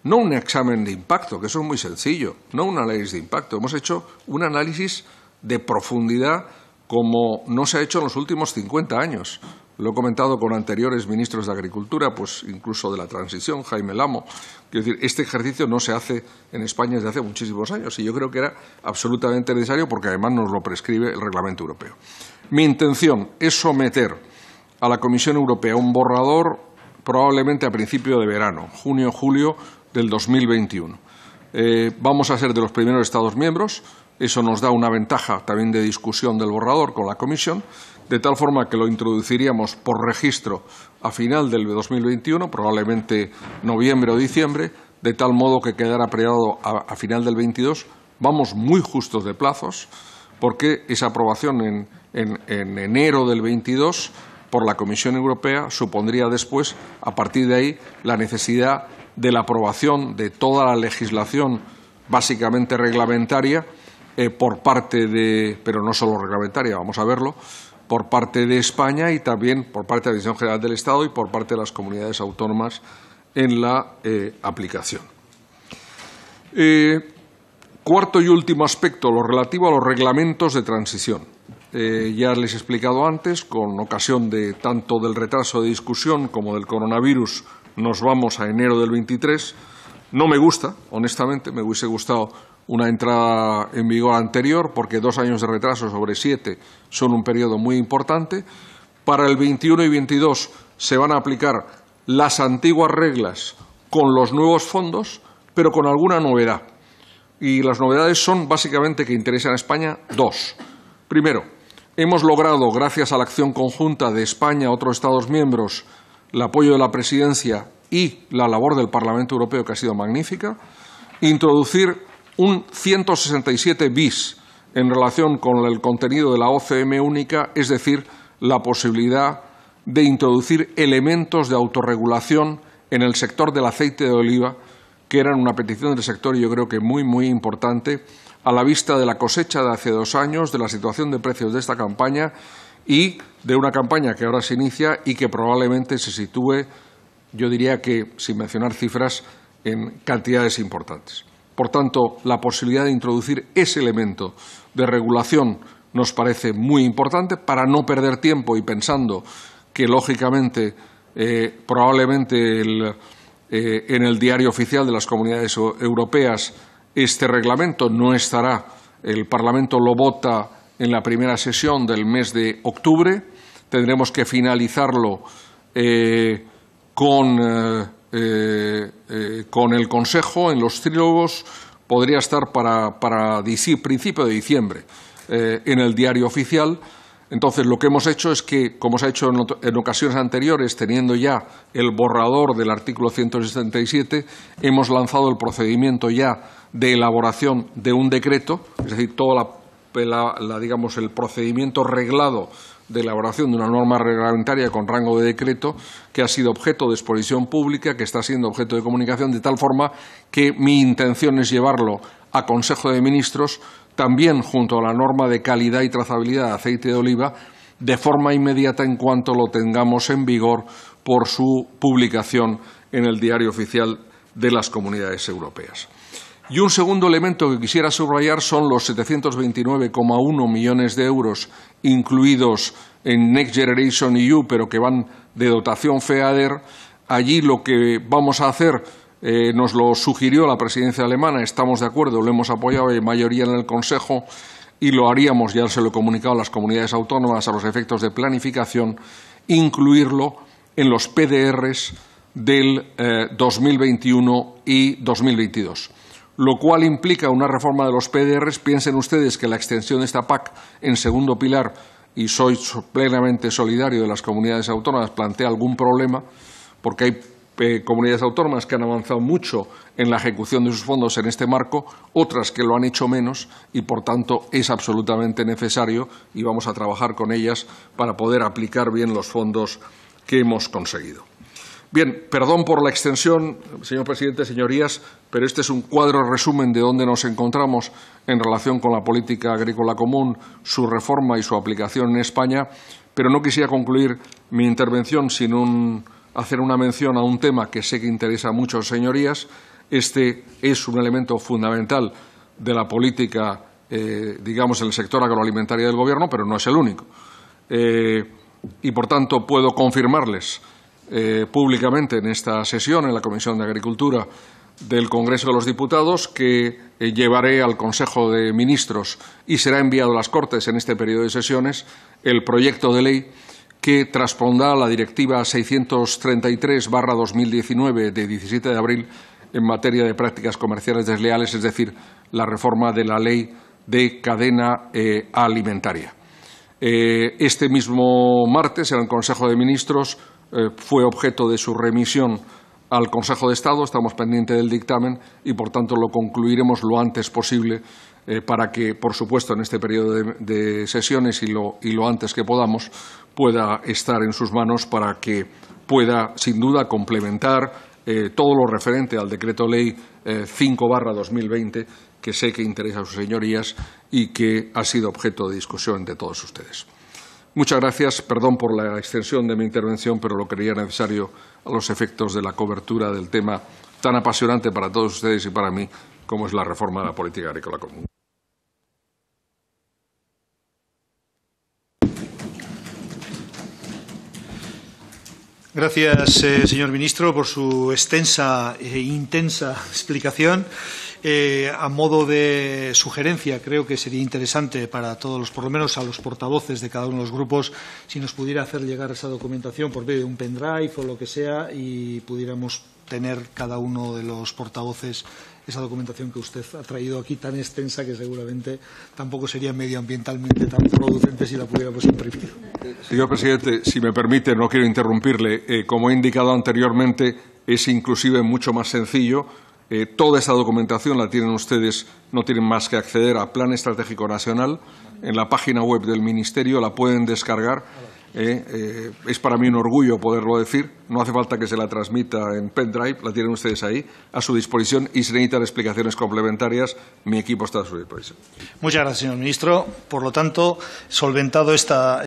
no un examen de impacto, que eso es muy sencillo, no un análisis de impacto. Hemos hecho un análisis de profundidad como no se ha hecho en los últimos 50 años. Lo he comentado con anteriores ministros de Agricultura, pues incluso de la transición, Jaime Lamo. Quiero decir, este ejercicio no se hace en España desde hace muchísimos años y yo creo que era absolutamente necesario porque además nos lo prescribe el reglamento europeo. Mi intención es someter a la Comisión Europea un borrador probablemente a principio de verano, junio-julio del 2021. Eh, vamos a ser de los primeros Estados miembros eso nos da una ventaja también de discusión del borrador con la comisión, de tal forma que lo introduciríamos por registro a final del 2021, probablemente noviembre o diciembre, de tal modo que quedara aprobado a, final del 22. Vamos muy justos de plazos, porque esa aprobación en, en enero del 22 por la Comisión Europea supondría después, a partir de ahí, la necesidad de la aprobación de toda la legislación básicamente reglamentaria eh, por parte de, pero no solo reglamentaria, vamos a verlo, por parte de España y también por parte de la Dirección General del Estado y por parte de las comunidades autónomas en la eh, aplicación. Eh, cuarto y último aspecto, lo relativo a los reglamentos de transición. ya les he explicado antes, con ocasión de tanto del retraso de discusión como del coronavirus, nos vamos a enero del 23. No me gusta, honestamente, me hubiese gustado una entrada en vigor anterior, porque dos años de retraso sobre siete son un periodo muy importante. Para el 21 y 22 se van a aplicar las antiguas reglas con los nuevos fondos, pero con alguna novedad. Y las novedades son básicamente que interesan a España dos. Primero, hemos logrado, gracias a la acción conjunta de España, otros Estados miembros, el apoyo de la Presidencia y la labor del Parlamento Europeo, que ha sido magnífica, introducir un 167 bis en relación con el contenido de la OCM única, es decir, la posibilidad de introducir elementos de autorregulación en el sector del aceite de oliva, que era una petición del sector, y yo creo que muy, muy importante, a la vista de la cosecha de hace dos años, de la situación de precios de esta campaña y de una campaña que ahora se inicia y que probablemente se sitúe, yo diría que, sin mencionar cifras, en cantidades importantes. Por tanto, la posibilidad de introducir ese elemento de regulación nos parece muy importante para no perder tiempo y pensando que, lógicamente, eh, probablemente eh, en el diario oficial de las comunidades europeas este reglamento no estará. El Parlamento lo vota en la primera sesión del mes de octubre. Tendremos que finalizarlo eh, con eh, eh, con el Consejo en los trílogos podría estar para, para principio de diciembre eh, en el diario oficial. Entonces, lo que hemos hecho es que, como se ha hecho en, ocasiones anteriores, teniendo ya el borrador del artículo 167, hemos lanzado el procedimiento ya de elaboración de un decreto, es decir, todo la, digamos, el procedimiento reglado de elaboración de una norma reglamentaria con rango de decreto que ha sido objeto de exposición pública, que está siendo objeto de comunicación, de tal forma que mi intención es llevarlo a Consejo de Ministros, también junto a la norma de calidad y trazabilidad de aceite de oliva, de forma inmediata en cuanto lo tengamos en vigor por su publicación en el Diario Oficial de las Comunidades Europeas. Y un segundo elemento que quisiera subrayar son los 729,1 millones de euros incluidos en Next Generation EU, pero que van de dotación FEADER. Allí lo que vamos a hacer eh, nos lo sugirió la presidencia alemana, estamos de acuerdo, lo hemos apoyado en mayoría en el Consejo y lo haríamos, ya se lo he comunicado a las comunidades autónomas a los efectos de planificación, incluirlo en los PDRs del 2021 eh, y 2022 lo cual implica una reforma de los PDRs. Piensen ustedes que la extensión de esta PAC en segundo pilar, y soy plenamente solidario de las comunidades autónomas, plantea algún problema, porque hay eh, comunidades autónomas que han avanzado mucho en la ejecución de sus fondos en este marco, otras que lo han hecho menos y, por tanto, es absolutamente necesario y vamos a trabajar con ellas para poder aplicar bien los fondos que hemos conseguido. Bien, perdón por la extensión, señor presidente, señorías, pero este es un cuadro resumen de dónde nos encontramos en relación con la política agrícola común, su reforma y su aplicación en España, pero no quisiera concluir mi intervención sin hacer una mención a un tema que sé que interesa a muchos señorías. Este es un elemento fundamental de la política, eh, digamos, en el sector agroalimentario del Gobierno, pero no es el único. Eh, y, por tanto, puedo confirmarles eh, públicamente en esta sesión en la Comisión de Agricultura del Congreso de los Diputados que eh, llevaré al Consejo de Ministros y será enviado a las Cortes en este periodo de sesiones el proyecto de ley que transpondrá la Directiva 633-2019 de 17 de abril en materia de prácticas comerciales desleales, es decir, la reforma de la Ley de Cadena eh, Alimentaria. este mismo martes, en el Consejo de Ministros, eh, fue objeto de su remisión al Consejo de Estado, estamos pendientes del dictamen y, por tanto, lo concluiremos lo antes posible eh, para que, por supuesto, en este periodo de, sesiones y lo, antes que podamos, pueda estar en sus manos para que pueda, sin duda, complementar eh, todo lo referente al Decreto Ley 5-2020, que sé que interesa a sus señorías y que ha sido objeto de discusión de todos ustedes. Muchas gracias. Perdón por la extensión de mi intervención, pero lo creía necesario a los efectos de la cobertura del tema tan apasionante para todos ustedes y para mí como es la reforma de la política agrícola común. Gracias, eh, señor ministro, por su extensa e intensa explicación. Eh, a modo de sugerencia, creo que sería interesante para todos los, por lo menos a los portavoces de cada uno de los grupos, si nos pudiera hacer llegar esa documentación por medio de un pendrive o lo que sea y pudiéramos tener cada uno de los portavoces esa documentación que usted ha traído aquí tan extensa que seguramente tampoco sería medioambientalmente tan producente si la pudiéramos imprimir. Señor presidente, si me permite, no quiero interrumpirle. Eh, como he indicado anteriormente, es inclusive mucho más sencillo eh, toda esa documentación la tienen ustedes, no tienen más que acceder a Plan Estratégico Nacional. En la página web del Ministerio la pueden descargar. Eh, eh, es para mí un orgullo poderlo decir. No hace falta que se la transmita en pendrive, la tienen ustedes ahí a su disposición y si necesitan explicaciones complementarias, mi equipo está a su disposición. Muchas gracias, señor ministro. Por lo tanto, solventado esta.